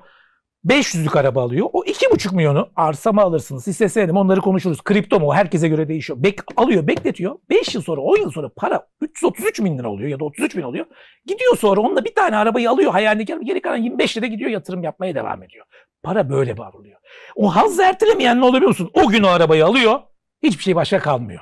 500'lük araba alıyor. O 2,5 milyonu arsa mı alırsınız? Hisse senedi onları konuşuruz. Kripto mu? Herkese göre değişiyor. Bek alıyor, bekletiyor. 5 yıl sonra, 10 yıl sonra para 333 bin lira oluyor ya da 33 bin oluyor. Gidiyor sonra onunla bir tane arabayı alıyor hayalini gel geri kalan 25 lira gidiyor yatırım yapmaya devam ediyor. Para böyle bağırılıyor. O haz ertelemeyen ne oluyor musun? O gün o arabayı alıyor. Hiçbir şey başka kalmıyor.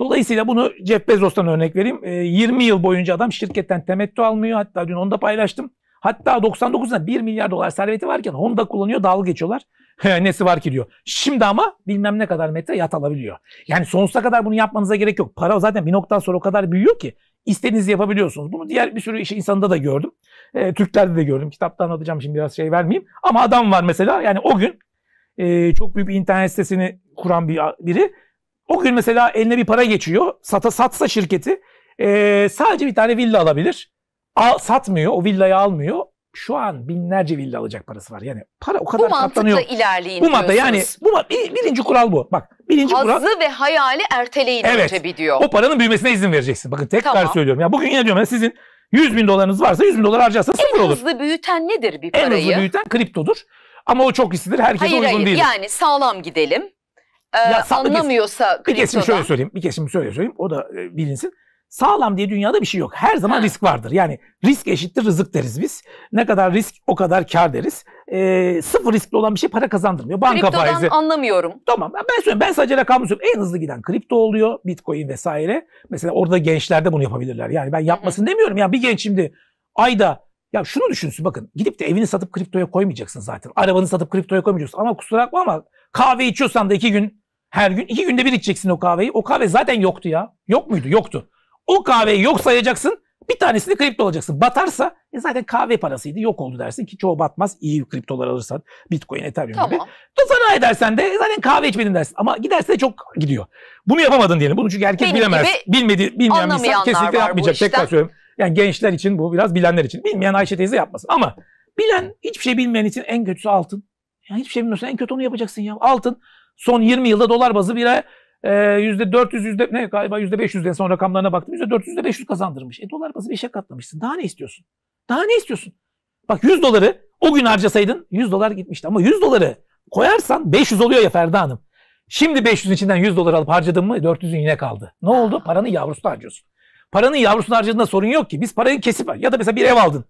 Dolayısıyla bunu Jeff Bezos'tan örnek vereyim. E, ee, 20 yıl boyunca adam şirketten temettü almıyor. Hatta dün onu da paylaştım. Hatta 99'da 1 milyar dolar serveti varken Honda kullanıyor dalga geçiyorlar. Nesi var ki diyor. Şimdi ama bilmem ne kadar metre yat alabiliyor. Yani sonsuza kadar bunu yapmanıza gerek yok. Para zaten bir noktadan sonra o kadar büyüyor ki istediğinizi yapabiliyorsunuz. Bunu diğer bir sürü iş insanında da gördüm. E, Türklerde de gördüm. Kitapta anlatacağım şimdi biraz şey vermeyeyim. Ama adam var mesela yani o gün e, çok büyük bir internet sitesini kuran bir, biri o gün mesela eline bir para geçiyor. Sata satsa şirketi e, sadece bir tane villa alabilir. Al, satmıyor, o villayı almıyor. Şu an binlerce villa alacak parası var. Yani para o kadar bu katlanıyor. Bu mantıkla ilerleyin Bu madde yani bu bir, birinci kural bu. Bak birinci Hazzı kural. Hazzı ve hayali erteleyin evet, diyor. O paranın büyümesine izin vereceksin. Bakın tekrar tamam. söylüyorum. Ya bugün yine diyorum ya sizin 100 bin dolarınız varsa 100 bin dolar harcarsanız sıfır olur. En hızlı büyüten nedir bir parayı? En hızlı büyüten kriptodur. Ama o çok risklidir. Herkese hayır, uygun hayır. değil. Yani sağlam gidelim. Ee, ya, e, anlamıyorsa bir kesim şöyle söyleyeyim. Bir kesim şöyle söyleyeyim. O da e, bilinsin. Sağlam diye dünyada bir şey yok. Her zaman ha. risk vardır. Yani risk eşittir rızık deriz biz. Ne kadar risk o kadar kar deriz. E, sıfır riskli olan bir şey para kazandırmıyor. Banka Kriptodan faizi. anlamıyorum. Tamam ben söyleyeyim. Ben sadece rakamı söylüyorum. En hızlı giden kripto oluyor. Bitcoin vesaire. Mesela orada gençler de bunu yapabilirler. Yani ben yapmasın demiyorum. Yani bir genç şimdi ayda ya şunu düşünsün bakın gidip de evini satıp kriptoya koymayacaksın zaten. Arabanı satıp kriptoya koymayacaksın. Ama kusura bakma ama kahve içiyorsan da iki gün her gün iki günde bir içeceksin o kahveyi. O kahve zaten yoktu ya. Yok muydu? Yoktu. O kahveyi yok sayacaksın. Bir tanesini kripto alacaksın. Batarsa e zaten kahve parasıydı yok oldu dersin ki çoğu batmaz. İyi kriptolar alırsan Bitcoin, Ethereum tamam. gibi. Sana edersen de zaten kahve içmedin dersin. Ama giderse de çok gidiyor. Bunu yapamadın diyelim. Bunu çünkü herkes Benim bilemez. Bilmedi, bilmeyen bir insan kesinlikle yapmayacak. Tekrar söylüyorum. Yani gençler için bu biraz bilenler için. Bilmeyen Ayşe teyze yapmasın. Ama bilen hiçbir şey bilmeyen için en kötüsü altın. Yani hiçbir şey bilmiyorsan en kötü onu yapacaksın ya. Altın Son 20 yılda dolar bazı bile yüzde %400, yüzde, ne galiba %500'den son rakamlarına baktım. yüzde %400, %500 kazandırmış. E dolar bazı 5'e katlamışsın. Daha ne istiyorsun? Daha ne istiyorsun? Bak 100 doları o gün harcasaydın 100 dolar gitmişti. Ama 100 doları koyarsan 500 oluyor ya Ferda Hanım. Şimdi 500'ün içinden 100 dolar alıp harcadın mı 400'ün yine kaldı. Ne oldu? Paranı yavrusunu harcıyorsun. Paranın yavrusunu harcadığında sorun yok ki. Biz parayı kesip ya da mesela bir ev aldın.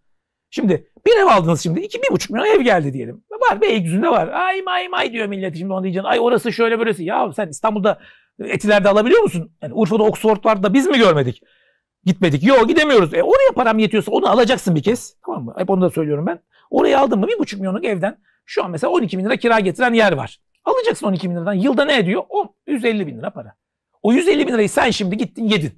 Şimdi bir ev aldınız şimdi. 2, 1,5 milyon ev geldi diyelim var Beylikdüzü'nde var. Ay may may diyor millet şimdi onu diyeceksin. Ay orası şöyle böylesi. Ya sen İstanbul'da etilerde alabiliyor musun? Yani Urfa'da Oxford da biz mi görmedik? Gitmedik. Yok gidemiyoruz. E oraya param yetiyorsa onu alacaksın bir kez. Tamam mı? Hep onu da söylüyorum ben. Orayı aldın mı bir buçuk milyonluk evden şu an mesela 12 bin lira kira getiren yer var. Alacaksın 12 bin liradan. Yılda ne ediyor? 10, 150 bin lira para. O 150 bin lirayı sen şimdi gittin yedin.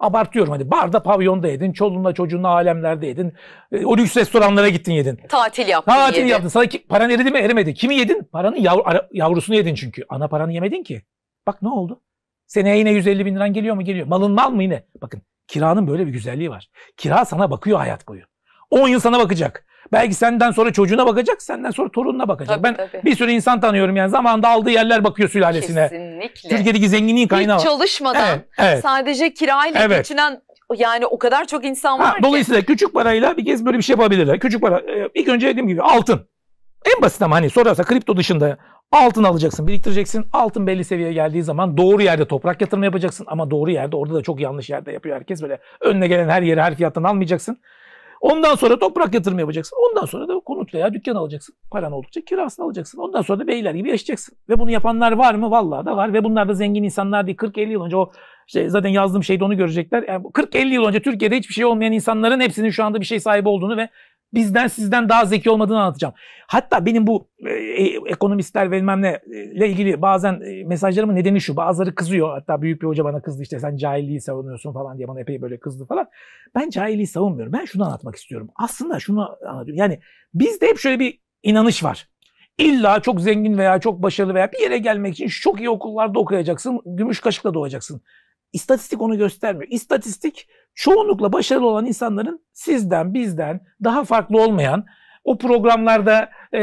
Abartıyorum hadi. Barda, pavyonda yedin. Çoluğunla, çocuğunla alemlerde yedin. E, o lüks restoranlara gittin yedin. Tatil yaptın. Tatil yedi. yaptın. Sana ki, paran eridi mi? Erimedi. Kimi yedin? Paranın yav, yavrusunu yedin çünkü. Ana paranı yemedin ki. Bak ne oldu? Seneye yine 150 bin liran geliyor mu? Geliyor. Malın mal mı yine? Bakın kiranın böyle bir güzelliği var. Kira sana bakıyor hayat boyu. 10 yıl sana bakacak. Belki senden sonra çocuğuna bakacak, senden sonra torununa bakacak. Tabii, ben tabii. bir sürü insan tanıyorum yani zamanında aldığı yerler bakıyor sülalesine. Kesinlikle. Türkiye'deki zenginliğin kaynağı. Hiç çalışmadan evet, evet. sadece kirayla evet. geçinen yani o kadar çok insan var ha, ki. Dolayısıyla küçük parayla bir kez böyle bir şey yapabilirler. Küçük para e, ilk önce dediğim gibi altın. En basit ama hani sorarsa kripto dışında altın alacaksın, biriktireceksin. Altın belli seviyeye geldiği zaman doğru yerde toprak yatırımı yapacaksın ama doğru yerde orada da çok yanlış yerde yapıyor herkes böyle. Önüne gelen her yeri her fiyattan almayacaksın. Ondan sonra toprak yatırımı yapacaksın. Ondan sonra da konut veya dükkan alacaksın. Paran oldukça kirasını alacaksın. Ondan sonra da beyler gibi yaşayacaksın. Ve bunu yapanlar var mı? Vallahi da var. Ve bunlar da zengin insanlar değil. 40-50 yıl önce o işte zaten yazdığım şeyde onu görecekler. Yani 40-50 yıl önce Türkiye'de hiçbir şey olmayan insanların hepsinin şu anda bir şey sahibi olduğunu ve bizden sizden daha zeki olmadığını anlatacağım. Hatta benim bu e, e ekonomistler bilmem ne e, ile ilgili bazen e, mesajlarımın nedeni şu. Bazıları kızıyor. Hatta büyük bir hoca bana kızdı işte sen cahilliği savunuyorsun falan diye bana epey böyle kızdı falan. Ben cahilliği savunmuyorum. Ben şunu anlatmak istiyorum. Aslında şunu anlatıyorum. Yani bizde hep şöyle bir inanış var. İlla çok zengin veya çok başarılı veya bir yere gelmek için çok iyi okullarda okuyacaksın, gümüş kaşıkla doğacaksın. İstatistik onu göstermiyor. İstatistik çoğunlukla başarılı olan insanların sizden, bizden daha farklı olmayan, o programlarda e,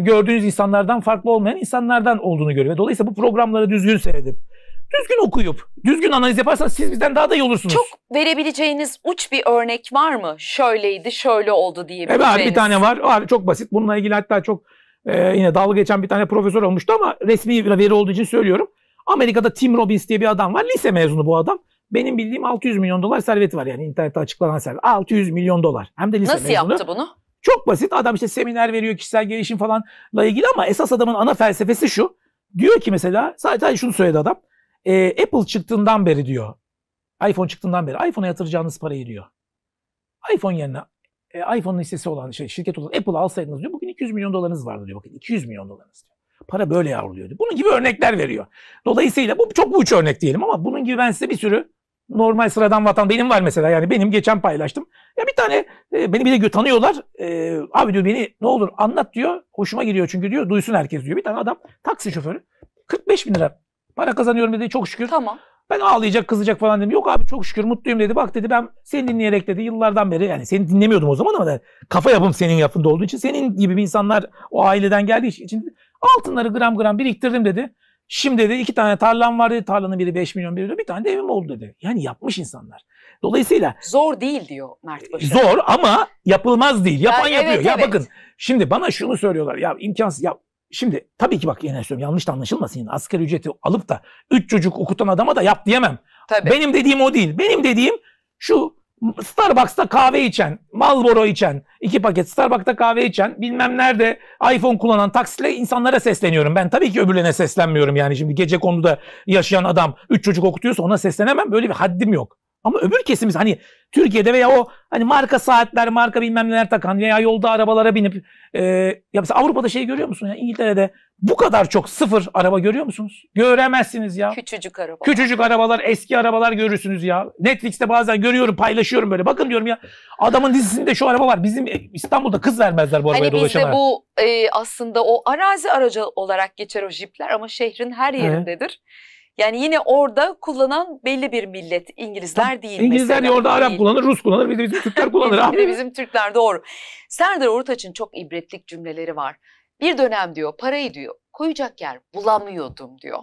gördüğünüz insanlardan farklı olmayan insanlardan olduğunu görüyor. Dolayısıyla bu programları düzgün seyredip, düzgün okuyup, düzgün analiz yaparsanız siz bizden daha da iyi olursunuz. Çok verebileceğiniz uç bir örnek var mı? Şöyleydi, şöyle oldu diyebileceğiniz. E evet bir tane var. Abi, çok basit. Bununla ilgili hatta çok e, yine dalga geçen bir tane profesör olmuştu ama resmi bir veri olduğu için söylüyorum. Amerika'da Tim Robbins diye bir adam var. Lise mezunu bu adam. Benim bildiğim 600 milyon dolar serveti var yani internette açıklanan servet. 600 milyon dolar. Hem de lise Nasıl mezunu. yaptı bunu? Çok basit. Adam işte seminer veriyor kişisel gelişim falanla ilgili ama esas adamın ana felsefesi şu. Diyor ki mesela sadece şunu söyledi adam. E, Apple çıktığından beri diyor. iPhone çıktığından beri iPhone'a yatıracağınız parayı diyor. iPhone yerine e, iPhone'un hissesi olan şey, şirket olan Apple alsaydınız diyor. Bugün 200 milyon dolarınız vardı diyor. Bakın 200 milyon dolarınız diyor. Para böyle yavruluyor. Bunun gibi örnekler veriyor. Dolayısıyla bu çok uç örnek diyelim ama bunun gibi ben size bir sürü normal sıradan vatan benim var mesela yani benim geçen paylaştım. Ya bir tane e, beni bir de tanıyorlar. E, abi diyor beni ne olur anlat diyor. Hoşuma gidiyor çünkü diyor. Duysun herkes diyor. Bir tane adam taksi şoförü 45 bin lira para kazanıyorum dedi çok şükür. Tamam. Ben ağlayacak kızacak falan dedim. Yok abi çok şükür mutluyum dedi. Bak dedi ben seni dinleyerek dedi yıllardan beri yani seni dinlemiyordum o zaman ama kafa yapım senin yapında olduğu için senin gibi insanlar o aileden geldiği için Altınları gram gram biriktirdim dedi. Şimdi dedi iki tane tarlam var dedi. Tarlanın biri 5 milyon biri bir tane de evim oldu dedi. Yani yapmış insanlar. Dolayısıyla zor değil diyor Mert Başarı. Zor ama yapılmaz değil. Yapan yani, yapıyor. Evet, ya evet. bakın şimdi bana şunu söylüyorlar. Ya imkansız ya Şimdi tabii ki bak yine söylüyorum yanlış da anlaşılmasın. Yani asgari ücreti alıp da üç çocuk okutan adama da yap diyemem. Tabii. Benim dediğim o değil. Benim dediğim şu Starbucks'ta kahve içen, Marlboro içen, iki paket Starbucks'ta kahve içen, bilmem nerede iPhone kullanan taksiyle insanlara sesleniyorum. Ben tabii ki öbürlerine seslenmiyorum yani. Şimdi gece konuda yaşayan adam, üç çocuk okutuyorsa ona seslenemem. Böyle bir haddim yok. Ama öbür kesimiz hani Türkiye'de veya o hani marka saatler, marka bilmem neler takan veya yolda arabalara binip e, ya mesela Avrupa'da şey görüyor musun ya İngiltere'de bu kadar çok sıfır araba görüyor musunuz? Göremezsiniz ya. Küçücük arabalar. Küçücük arabalar, eski arabalar görürsünüz ya. Netflix'te bazen görüyorum, paylaşıyorum böyle. Bakın diyorum ya adamın dizisinde şu araba var. Bizim e, İstanbul'da kız vermezler bu arabaya hani dolaşanlara. Hani bizde bu e, aslında o arazi aracı olarak geçer o jipler ama şehrin her yerindedir. He. Yani yine orada kullanan belli bir millet İngilizler değil. İngilizler mesela, orada Arap değil. kullanır, Rus kullanır, bir de bizim Türkler kullanır. bizim, de bizim Türkler doğru. Serdar Ortaç'ın çok ibretlik cümleleri var. Bir dönem diyor parayı diyor koyacak yer bulamıyordum diyor.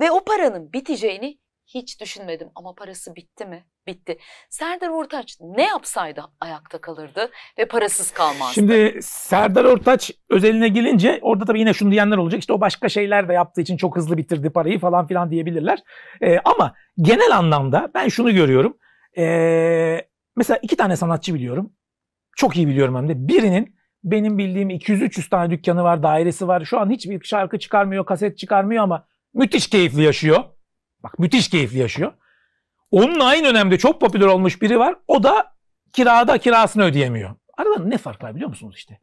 Ve o paranın biteceğini hiç düşünmedim ama parası bitti mi? Bitti. Serdar Ortaç ne yapsaydı ayakta kalırdı ve parasız kalmazdı? Şimdi Serdar Ortaç özeline gelince orada tabii yine şunu diyenler olacak. İşte o başka şeyler de yaptığı için çok hızlı bitirdi parayı falan filan diyebilirler. Ee, ama genel anlamda ben şunu görüyorum. Ee, mesela iki tane sanatçı biliyorum. Çok iyi biliyorum hem de. Birinin benim bildiğim 200-300 tane dükkanı var, dairesi var. Şu an hiçbir şarkı çıkarmıyor, kaset çıkarmıyor ama müthiş keyifli yaşıyor. Bak müthiş keyifli yaşıyor. Onun aynı dönemde çok popüler olmuş biri var. O da kirada kirasını ödeyemiyor. Aralarında ne fark var biliyor musunuz işte?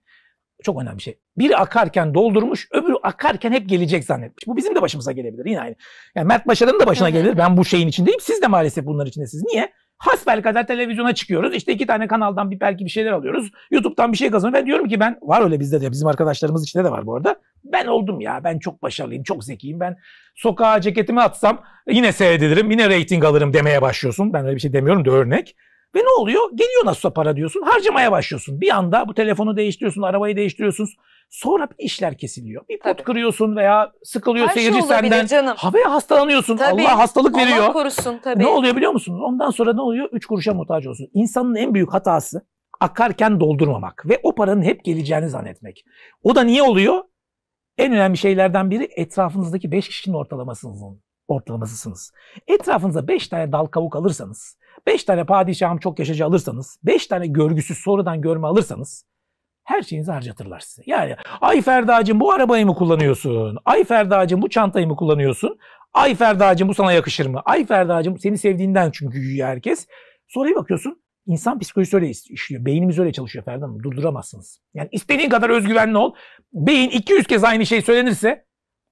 Çok önemli bir şey. Biri akarken doldurmuş, öbürü akarken hep gelecek zannetmiş. Bu bizim de başımıza gelebilir yine aynı. Yani Mert Başaran'ın da başına gelebilir. Ben bu şeyin içindeyim. Siz de maalesef bunların içindesiniz. Niye? Hasbel kadar televizyona çıkıyoruz. İşte iki tane kanaldan bir belki bir şeyler alıyoruz. YouTube'dan bir şey kazanıyoruz. Ben diyorum ki ben var öyle bizde de bizim arkadaşlarımız içinde de var bu arada. Ben oldum ya. Ben çok başarılıyım, çok zekiyim. Ben sokağa ceketimi atsam yine seyredilirim, yine reyting alırım demeye başlıyorsun. Ben öyle bir şey demiyorum da örnek. Ve ne oluyor? Geliyor nasıl para diyorsun. Harcamaya başlıyorsun. Bir anda bu telefonu değiştiriyorsun, arabayı değiştiriyorsun. Sonra bir işler kesiliyor. Bir pot Tabii. kırıyorsun veya sıkılıyor Her şey seyirci şey senden. Canım. Ha veya hastalanıyorsun. Tabii. Allah hastalık Allah veriyor. Allah korusun e, tabii. Ne oluyor biliyor musunuz? Ondan sonra ne oluyor? Üç kuruşa muhtaç olsun. İnsanın en büyük hatası akarken doldurmamak ve o paranın hep geleceğini zannetmek. O da niye oluyor? En önemli şeylerden biri etrafınızdaki beş kişinin ortalamasınız. Ortalamasısınız. Etrafınıza beş tane dal kavuk alırsanız 5 tane padişahım çok yaşayacağı alırsanız, 5 tane görgüsüz sonradan görme alırsanız her şeyinizi harcatırlar size. Yani ay Ferda'cığım bu arabayı mı kullanıyorsun? Ay Ferda'cığım bu çantayı mı kullanıyorsun? Ay Ferda'cığım bu sana yakışır mı? Ay Ferda'cığım seni sevdiğinden çünkü güyüyor herkes. Sonra bir bakıyorsun insan psikolojisi öyle işliyor. Beynimiz öyle çalışıyor Ferda Hanım. Durduramazsınız. Yani istediğin kadar özgüvenli ol. Beyin 200 kez aynı şey söylenirse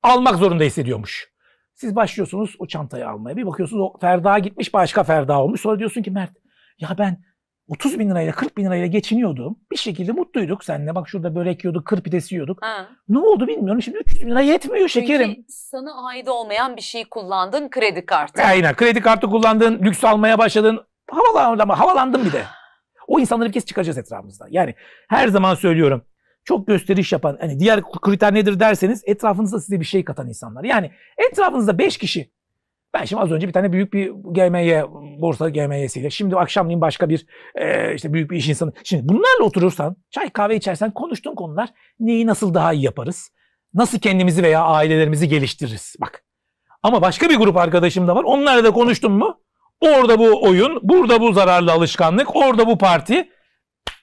almak zorunda hissediyormuş. Siz başlıyorsunuz o çantayı almaya. Bir bakıyorsunuz o Ferda gitmiş başka Ferda olmuş. Sonra diyorsun ki Mert ya ben 30 bin lirayla 40 bin lirayla geçiniyordum. Bir şekilde mutluyduk seninle. Bak şurada börek yiyorduk, kır pidesi yiyorduk. Ha. Ne oldu bilmiyorum. Şimdi 300 bin lira yetmiyor şekerim. Çünkü sana ait olmayan bir şey kullandın kredi kartı. Aynen kredi kartı kullandın, lüks almaya başladın. Havalandım, havalandım bir de. O insanları bir kez çıkaracağız etrafımızda. Yani her zaman söylüyorum çok gösteriş yapan hani diğer kriter nedir derseniz etrafınızda size bir şey katan insanlar. Yani etrafınızda 5 kişi ben şimdi az önce bir tane büyük bir GMY, borsa GMY'siyle. Şimdi akşamleyin başka bir e, işte büyük bir iş insanı. Şimdi bunlarla oturursan, çay kahve içersen konuştuğun konular neyi nasıl daha iyi yaparız? Nasıl kendimizi veya ailelerimizi geliştiririz? Bak. Ama başka bir grup arkadaşım da var. Onlarla da konuştun mu? Orada bu oyun, burada bu zararlı alışkanlık, orada bu parti.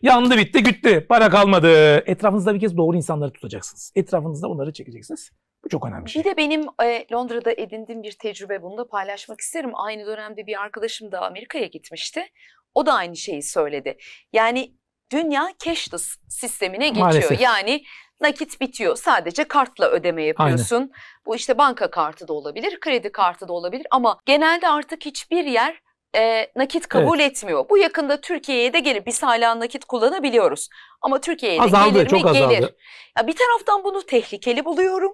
Yandı bitti gitti. Para kalmadı. Etrafınızda bir kez doğru insanları tutacaksınız. Etrafınızda onları çekeceksiniz. Bu çok önemli bir şey. Bir de benim e, Londra'da edindiğim bir tecrübe bunu da paylaşmak isterim. Aynı dönemde bir arkadaşım da Amerika'ya gitmişti. O da aynı şeyi söyledi. Yani dünya cashless sistemine geçiyor. Maalesef. Yani nakit bitiyor. Sadece kartla ödeme yapıyorsun. Aynen. Bu işte banka kartı da olabilir, kredi kartı da olabilir ama genelde artık hiçbir yer e, nakit kabul evet. etmiyor. Bu yakında Türkiye'ye de gelir. Biz hala nakit kullanabiliyoruz. Ama Türkiye'ye de azaldı, gelir mi? azaldı. Gelir. Ya bir taraftan bunu tehlikeli buluyorum.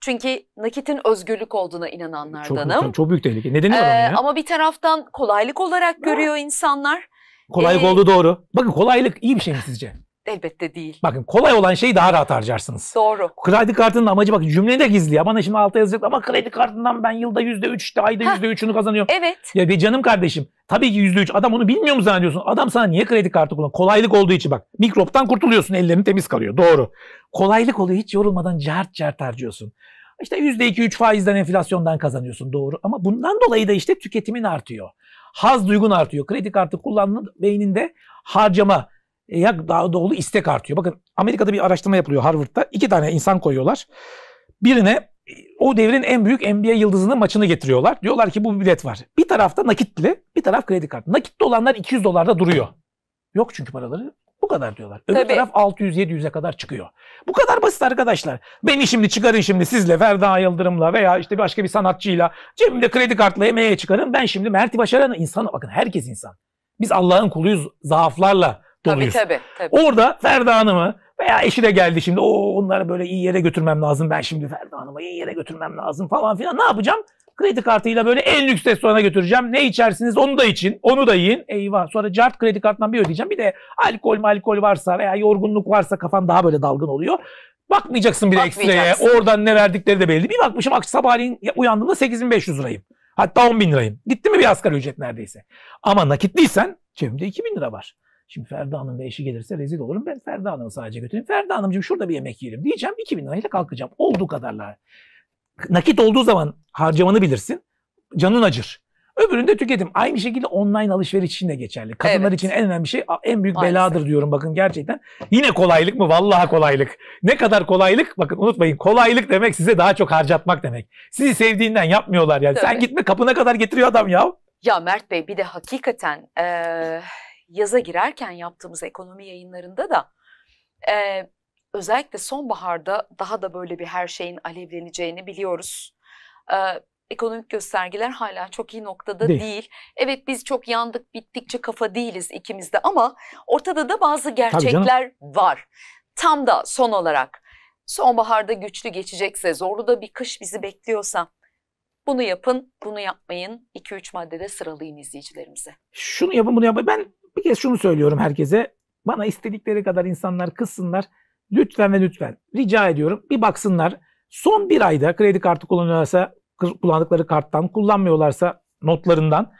Çünkü nakitin özgürlük olduğuna inananlardanım. Çok, çok, büyük tehlike. Nedeni ee, ya? Ama bir taraftan kolaylık olarak görüyor insanlar. Kolaylık ee, oldu doğru. Bakın kolaylık iyi bir şey mi sizce? Elbette değil. Bakın kolay olan şeyi daha rahat harcarsınız. Doğru. Kredi kartının amacı bakın cümleyi de gizli ya. Bana şimdi alta yazacak ama kredi kartından ben yılda yüzde üç işte ayda yüzde üçünü kazanıyorum. Evet. Ya bir canım kardeşim tabii ki yüzde üç adam onu bilmiyor mu zannediyorsun? Adam sana niye kredi kartı kullan? Kolaylık olduğu için bak mikroptan kurtuluyorsun ellerin temiz kalıyor doğru. Kolaylık oluyor hiç yorulmadan cart cart harcıyorsun. İşte yüzde iki üç faizden enflasyondan kazanıyorsun doğru ama bundan dolayı da işte tüketimin artıyor. Haz duygun artıyor. Kredi kartı kullanın beyninde harcama e, ya daha doğru istek artıyor. Bakın Amerika'da bir araştırma yapılıyor Harvard'da. iki tane insan koyuyorlar. Birine e, o devrin en büyük NBA yıldızının maçını getiriyorlar. Diyorlar ki bu bir bilet var. Bir tarafta nakitli, bir taraf kredi kartı. Nakitli olanlar 200 dolarda duruyor. Yok çünkü paraları. Bu kadar diyorlar. Öbür Tabii. taraf 600-700'e kadar çıkıyor. Bu kadar basit arkadaşlar. Beni şimdi çıkarın şimdi sizle Verda Yıldırım'la veya işte başka bir sanatçıyla cebimde kredi kartla emeğe çıkarın. Ben şimdi mert Başaran'ı insan bakın herkes insan. Biz Allah'ın kuluyuz zaaflarla, doluyuz. Tabii, tabii, tabii. Orada Ferda Hanım'ı veya eşi geldi şimdi. O onları böyle iyi yere götürmem lazım. Ben şimdi Ferda Hanım'ı iyi yere götürmem lazım falan filan. Ne yapacağım? Kredi kartıyla böyle en lüks restorana götüreceğim. Ne içersiniz onu da için. Onu da yiyin. Eyvah. Sonra cart kredi kartından bir ödeyeceğim. Bir de alkol mu alkol varsa veya yorgunluk varsa kafan daha böyle dalgın oluyor. Bakmayacaksın bile ekstraya. Oradan ne verdikleri de belli. Bir bakmışım sabahleyin uyandığımda 8500 lirayım. Hatta 10 bin lirayım. Gitti mi bir asgari ücret neredeyse. Ama nakitliysen cebimde 2000 lira var. Şimdi Ferda Hanım ve eşi gelirse rezil olurum. Ben Ferda Hanım'ı sadece götüreyim. Ferda Hanımcığım şurada bir yemek yiyelim diyeceğim. 2000 lirayla kalkacağım. Olduğu kadarlar Nakit olduğu zaman harcamanı bilirsin. Canın acır. Öbüründe tüketim. Aynı şekilde online alışveriş için de geçerli. Kadınlar evet. için en önemli şey en büyük Maalesef. beladır diyorum bakın gerçekten. Yine kolaylık mı? Vallahi kolaylık. Ne kadar kolaylık? Bakın unutmayın kolaylık demek size daha çok harcatmak demek. Sizi sevdiğinden yapmıyorlar yani. Tabii. Sen gitme kapına kadar getiriyor adam ya. Ya Mert Bey bir de hakikaten e, yaza girerken yaptığımız ekonomi yayınlarında da e, özellikle sonbaharda daha da böyle bir her şeyin alevleneceğini biliyoruz. E, ekonomik göstergeler hala çok iyi noktada değil. değil. Evet biz çok yandık bittikçe kafa değiliz ikimiz de ama ortada da bazı gerçekler var. Tam da son olarak sonbaharda güçlü geçecekse, zorlu da bir kış bizi bekliyorsa bunu yapın, bunu yapmayın. 2-3 maddede sıralayın izleyicilerimize. Şunu yapın, bunu yapın. Ben bir kez şunu söylüyorum herkese. Bana istedikleri kadar insanlar kızsınlar. Lütfen ve lütfen rica ediyorum bir baksınlar. Son bir ayda kredi kartı kullanıyorlarsa kullandıkları karttan kullanmıyorlarsa notlarından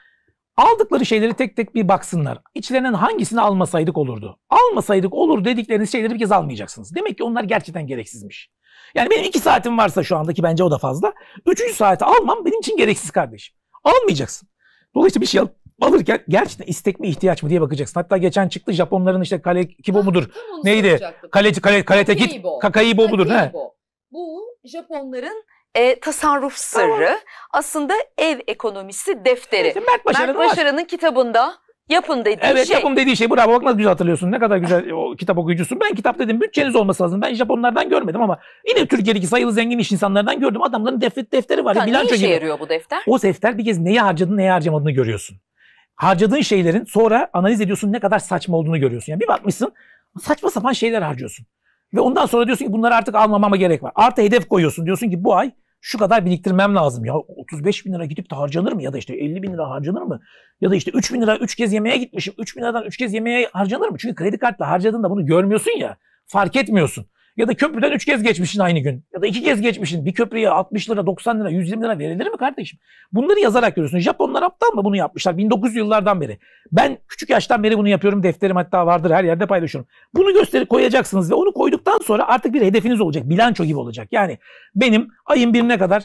aldıkları şeyleri tek tek bir baksınlar. İçlerinin hangisini almasaydık olurdu? Almasaydık olur dedikleriniz şeyleri bir kez almayacaksınız. Demek ki onlar gerçekten gereksizmiş. Yani benim iki saatim varsa şu andaki bence o da fazla. Üçüncü saati almam benim için gereksiz kardeşim. Almayacaksın. Dolayısıyla bir şey al alırken gerçekten istek mi ihtiyaç mı diye bakacaksın. Hatta geçen çıktı Japonların işte kale kibo ha, mudur? Neydi? Kaleci kale kalete git kakaibo mudur? Ha? Bu Japonların e, tasarruf sırrı tamam. aslında ev ekonomisi defteri. Evet, Mert Başaran'ın Başaran kitabında yapın dediği evet, şey. Evet yapın dediği şey bravo bak nasıl güzel hatırlıyorsun ne kadar güzel o, kitap okuyucusun. Ben kitap dedim bütçeniz olması lazım ben Japonlardan görmedim ama yine Türkiye'deki sayılı zengin iş insanlardan gördüm. Adamların defter, defteri var. Ya, ne işe gibi. yarıyor bu defter? O defter bir kez neyi harcadın neyi harcamadığını görüyorsun harcadığın şeylerin sonra analiz ediyorsun ne kadar saçma olduğunu görüyorsun. Yani bir bakmışsın saçma sapan şeyler harcıyorsun. Ve ondan sonra diyorsun ki bunları artık almamama gerek var. Artı hedef koyuyorsun. Diyorsun ki bu ay şu kadar biriktirmem lazım. Ya 35 bin lira gidip de harcanır mı? Ya da işte 50 bin lira harcanır mı? Ya da işte 3 bin lira 3 kez yemeğe gitmişim. 3 bin liradan 3 kez yemeğe harcanır mı? Çünkü kredi kartla harcadığında bunu görmüyorsun ya. Fark etmiyorsun. Ya da köprüden üç kez geçmişsin aynı gün. Ya da iki kez geçmişsin. Bir köprüye 60 lira, 90 lira, 120 lira verilir mi kardeşim? Bunları yazarak görüyorsun. Japonlar aptal mı bunu yapmışlar? 1900 yıllardan beri. Ben küçük yaştan beri bunu yapıyorum. Defterim hatta vardır her yerde paylaşıyorum. Bunu gösterip koyacaksınız ve onu koyduktan sonra artık bir hedefiniz olacak. Bilanço gibi olacak. Yani benim ayın birine kadar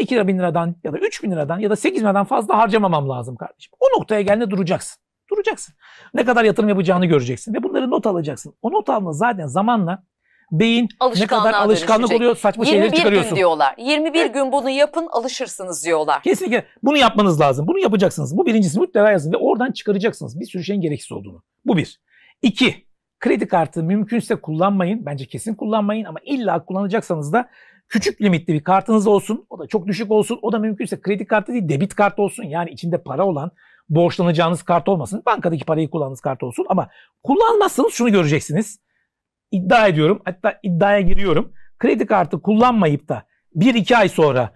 22 bin liradan ya da 3 bin liradan ya da 8 bin liradan fazla harcamamam lazım kardeşim. O noktaya geldiğinde duracaksın. Duracaksın. Ne kadar yatırım yapacağını göreceksin ve bunları not alacaksın. O not alma zaten zamanla beyin ne kadar alışkanlık dönüşecek. oluyor saçma şeyleri çıkarıyorsun. 21 gün diyorlar. 21 gün bunu yapın alışırsınız diyorlar. Kesinlikle bunu yapmanız lazım. Bunu yapacaksınız. Bu birincisi mutlaka yazın ve oradan çıkaracaksınız bir sürü şeyin gereksiz olduğunu. Bu bir. İki, kredi kartı mümkünse kullanmayın. Bence kesin kullanmayın ama illa kullanacaksanız da küçük limitli bir kartınız olsun. O da çok düşük olsun. O da mümkünse kredi kartı değil debit kartı olsun. Yani içinde para olan borçlanacağınız kart olmasın. Bankadaki parayı kullandığınız kart olsun ama kullanmazsanız şunu göreceksiniz iddia ediyorum hatta iddiaya giriyorum. Kredi kartı kullanmayıp da 1-2 ay sonra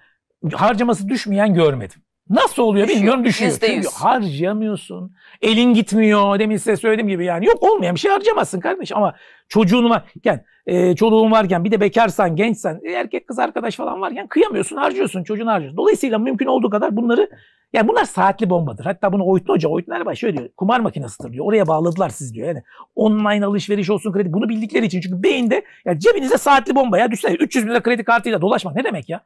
harcaması düşmeyen görmedim. Nasıl oluyor düşüyor, bilmiyorum düşüyor. %100. Çünkü harcayamıyorsun. Elin gitmiyor. Demin size söylediğim gibi yani yok olmayan bir şey harcamazsın kardeş ama çocuğun var. Yani e, çoluğun varken bir de bekarsan, gençsen, e, erkek kız arkadaş falan varken kıyamıyorsun, harcıyorsun, çocuğunu harcıyorsun. Dolayısıyla mümkün olduğu kadar bunları yani bunlar saatli bombadır. Hatta bunu Oytun Hoca, Oytun Erbay şöyle diyor. Kumar makinesidir diyor. Oraya bağladılar siz diyor. Yani online alışveriş olsun kredi. Bunu bildikleri için. Çünkü beyinde yani cebinize saatli bomba ya. Düşünsene 300 bin lira kredi kartıyla dolaşmak ne demek ya?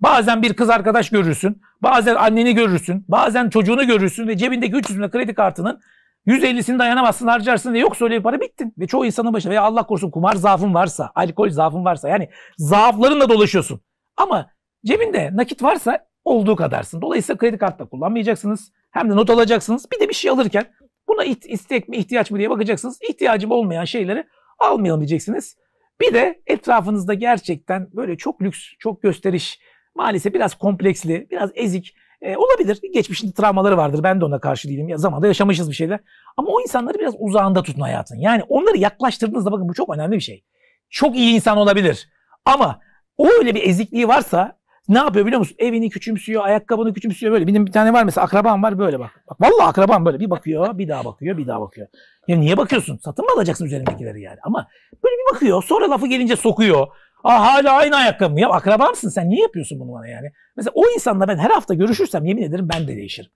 Bazen bir kız arkadaş görürsün. Bazen anneni görürsün. Bazen çocuğunu görürsün ve cebindeki 300 bin kredi kartının 150'sini dayanamazsın harcarsın ve yok öyle para bittin. Ve çoğu insanın başına veya Allah korusun kumar zaafın varsa, alkol zaafın varsa yani zaaflarınla dolaşıyorsun. Ama cebinde nakit varsa olduğu kadarsın. Dolayısıyla kredi kartı kullanmayacaksınız. Hem de not alacaksınız. Bir de bir şey alırken buna istek mi ihtiyaç mı diye bakacaksınız. İhtiyacım olmayan şeyleri almayalım diyeceksiniz. Bir de etrafınızda gerçekten böyle çok lüks, çok gösteriş, maalesef biraz kompleksli, biraz ezik e, olabilir. Geçmişinde travmaları vardır. Ben de ona karşı değilim. Ya, zamanda yaşamışız bir şeyler. Ama o insanları biraz uzağında tutun hayatın. Yani onları yaklaştırdığınızda bakın bu çok önemli bir şey. Çok iyi insan olabilir. Ama o öyle bir ezikliği varsa ne yapıyor biliyor musun? Evini küçümsüyor, ayakkabını küçümsüyor böyle. Benim bir tane var mesela Akraban var böyle bak. Bak vallahi akraban böyle bir bakıyor, bir daha bakıyor, bir daha bakıyor. Ya niye bakıyorsun? Satın mı alacaksın üzerindekileri yani? Ama böyle bir bakıyor, sonra lafı gelince sokuyor. Aa, hala aynı ayakkabı Ya akraba mısın sen? Niye yapıyorsun bunu bana yani? Mesela o insanla ben her hafta görüşürsem yemin ederim ben de değişirim.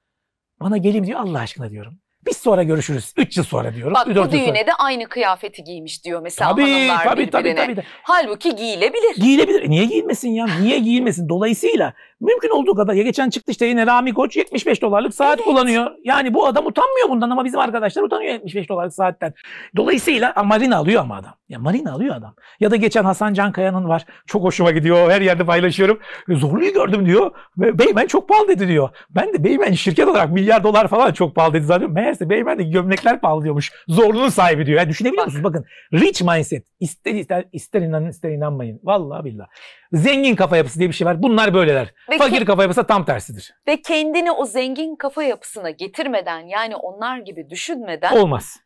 Bana geleyim diyor Allah aşkına diyorum. Biz sonra görüşürüz. Üç yıl sonra diyoruz. Bak bu düğüne sonra. de aynı kıyafeti giymiş diyor mesela tabii, hanımlar tabii, birbirine. Tabii, tabii, tabii. Halbuki giyilebilir. Giyilebilir. Niye giyilmesin ya? Niye giyilmesin? Dolayısıyla mümkün olduğu kadar ya geçen çıktı işte yine Rami Koç 75 dolarlık saat evet. kullanıyor. Yani bu adam utanmıyor bundan ama bizim arkadaşlar utanıyor 75 dolarlık saatten. Dolayısıyla marina alıyor ama adam. Ya marina alıyor adam. Ya da geçen Hasan Cankaya'nın var. Çok hoşuma gidiyor. Her yerde paylaşıyorum. Zorluyu gördüm diyor. Beymen çok pahalı dedi diyor. Ben de Beymen şirket olarak milyar dolar falan çok pahalı dedi zannediyorum meğerse beyefendi gömlekler pahalıyormuş. Zorluğun sahibi diyor. Yani düşünebiliyor Bak. musunuz? Bakın rich mindset. İster, ister, ister inanın ister inanmayın. Vallahi billah. Zengin kafa yapısı diye bir şey var. Bunlar böyleler. Ve Fakir kafa yapısı tam tersidir. Ve kendini o zengin kafa yapısına getirmeden yani onlar gibi düşünmeden. Olmaz.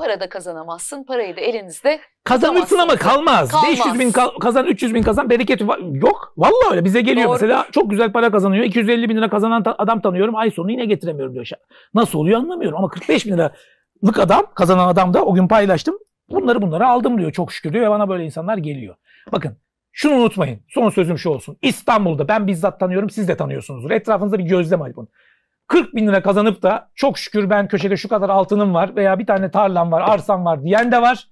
Para da kazanamazsın. Parayı da elinizde Kazanırsın ama kalmaz. Kalmaz. 500 bin kazan, 300 bin kazan bereketi yok. Vallahi öyle bize geliyor Doğru. mesela çok güzel para kazanıyor. 250 bin lira kazanan ta- adam tanıyorum. Ay sonu yine getiremiyorum diyor. Nasıl oluyor anlamıyorum ama 45 bin liralık adam kazanan adam da o gün paylaştım. Bunları bunları aldım diyor çok şükür diyor ve bana böyle insanlar geliyor. Bakın şunu unutmayın. Son sözüm şu olsun. İstanbul'da ben bizzat tanıyorum siz de tanıyorsunuzdur. Etrafınızda bir gözlem yapın. 40 bin lira kazanıp da çok şükür ben köşede şu kadar altınım var veya bir tane tarlam var, arsam var diyen de var.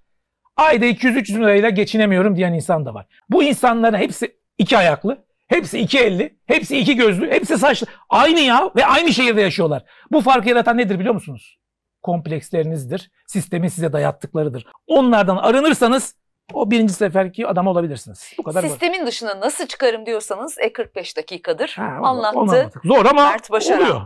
Ayda 200-300 lirayla geçinemiyorum diyen insan da var. Bu insanların hepsi iki ayaklı, hepsi iki elli, hepsi iki gözlü, hepsi saçlı. Aynı ya ve aynı şehirde yaşıyorlar. Bu farkı yaratan nedir biliyor musunuz? Komplekslerinizdir. Sistemin size dayattıklarıdır. Onlardan arınırsanız o birinci seferki adam olabilirsiniz. Bu kadar Sistemin basit. dışına nasıl çıkarım diyorsanız E45 dakikadır. Ha, Anlattı. Zor ama Mert Başaran. oluyor.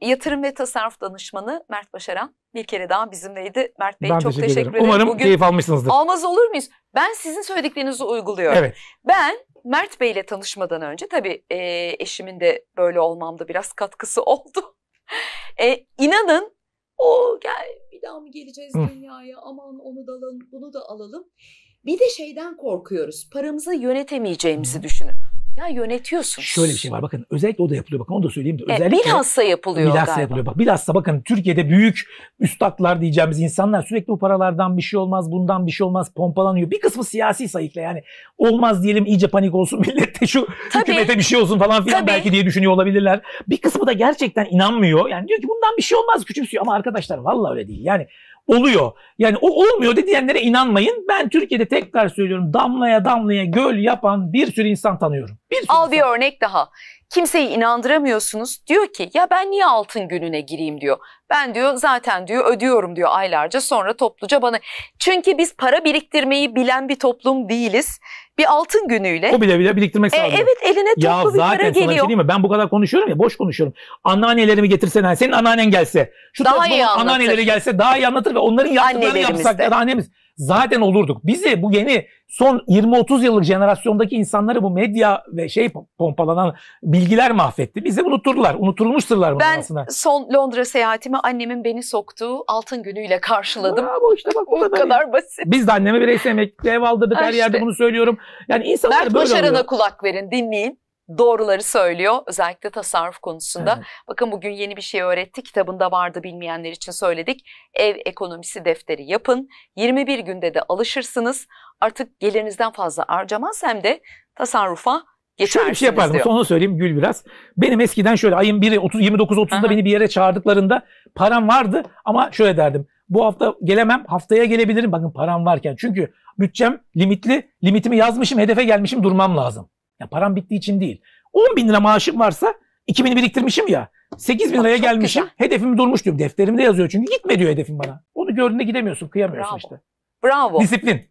Yatırım ve tasarruf danışmanı Mert Başaran bir kere daha bizimleydi. Mert Bey ben çok teşekkür, teşekkür ederim. Umarım Bugün keyif almışsınızdır. Almaz olur muyuz? Ben sizin söylediklerinizi uyguluyorum. Evet. Ben Mert Bey ile tanışmadan önce tabii e, eşimin de böyle olmamda biraz katkısı oldu. E, inanın o gel bir daha mı geleceğiz dünyaya aman onu da alalım bunu da alalım. Bir de şeyden korkuyoruz paramızı yönetemeyeceğimizi düşünün. Ya yönetiyorsun. Şöyle bir şey var bakın özellikle o da yapılıyor bakın onu da söyleyeyim de. E, özellikle, e, bilhassa yapılıyor bilhassa galiba. yapılıyor. Bak, bilhassa bakın Türkiye'de büyük üstadlar diyeceğimiz insanlar sürekli bu paralardan bir şey olmaz bundan bir şey olmaz pompalanıyor. Bir kısmı siyasi sayıkla yani olmaz diyelim iyice panik olsun millette şu Tabii. hükümete bir şey olsun falan filan Tabii. belki diye düşünüyor olabilirler. Bir kısmı da gerçekten inanmıyor yani diyor ki bundan bir şey olmaz küçümsüyor ama arkadaşlar valla öyle değil yani oluyor. Yani o olmuyor de diyenlere inanmayın. Ben Türkiye'de tekrar söylüyorum damlaya damlaya göl yapan bir sürü insan tanıyorum. Bir sürü Al insan. bir örnek daha kimseyi inandıramıyorsunuz. Diyor ki ya ben niye altın gününe gireyim diyor. Ben diyor zaten diyor ödüyorum diyor aylarca sonra topluca bana. Çünkü biz para biriktirmeyi bilen bir toplum değiliz. Bir altın günüyle. O bile bile biriktirmek e, Evet eline toplu ya bir zaten para şey geliyor. Şey değil mi? Ben bu kadar konuşuyorum ya boş konuşuyorum. Anneannelerimi getirsen hani senin anneannen gelse. Şu daha iyi anlatır. anneanneleri gelse daha iyi anlatır ve onların yaptıklarını yapsak. Annelerimiz zaten olurduk. Bizi bu yeni son 20-30 yıllık jenerasyondaki insanları bu medya ve şey pompalanan bilgiler mahvetti. Bizi unutturdular. Unutulmuşturlar bunun ben aslında. Ben son Londra seyahatimi annemin beni soktuğu altın günüyle karşıladım. Bravo işte bak o bu kadar basit. Biz de anneme bireysel emeklilikle ev aldırdık. Her işte. yerde bunu söylüyorum. Yani insanlar Mert böyle Başaran'a kulak verin, dinleyin doğruları söylüyor özellikle tasarruf konusunda. Evet. Bakın bugün yeni bir şey öğretti. Kitabında vardı bilmeyenler için söyledik. Ev ekonomisi defteri yapın. 21 günde de alışırsınız. Artık gelirinizden fazla harcamaz hem de tasarrufa geçersiniz Şöyle bir şey yapardım. Diyor. Sonra söyleyeyim Gül biraz. Benim eskiden şöyle ayın 1'i 29-30'da beni bir yere çağırdıklarında param vardı ama şöyle derdim. Bu hafta gelemem, haftaya gelebilirim bakın param varken. Çünkü bütçem limitli, limitimi yazmışım, hedefe gelmişim durmam lazım. Ya param bittiği için değil. 10 bin lira maaşım varsa 2 bini biriktirmişim ya. 8 bin liraya Çok gelmişim. Güzel. Hedefim durmuş diyorum. Defterimde yazıyor çünkü. Gitme diyor hedefim bana. Onu gördüğünde gidemiyorsun. Kıyamıyorsun Bravo. işte. Bravo. Disiplin.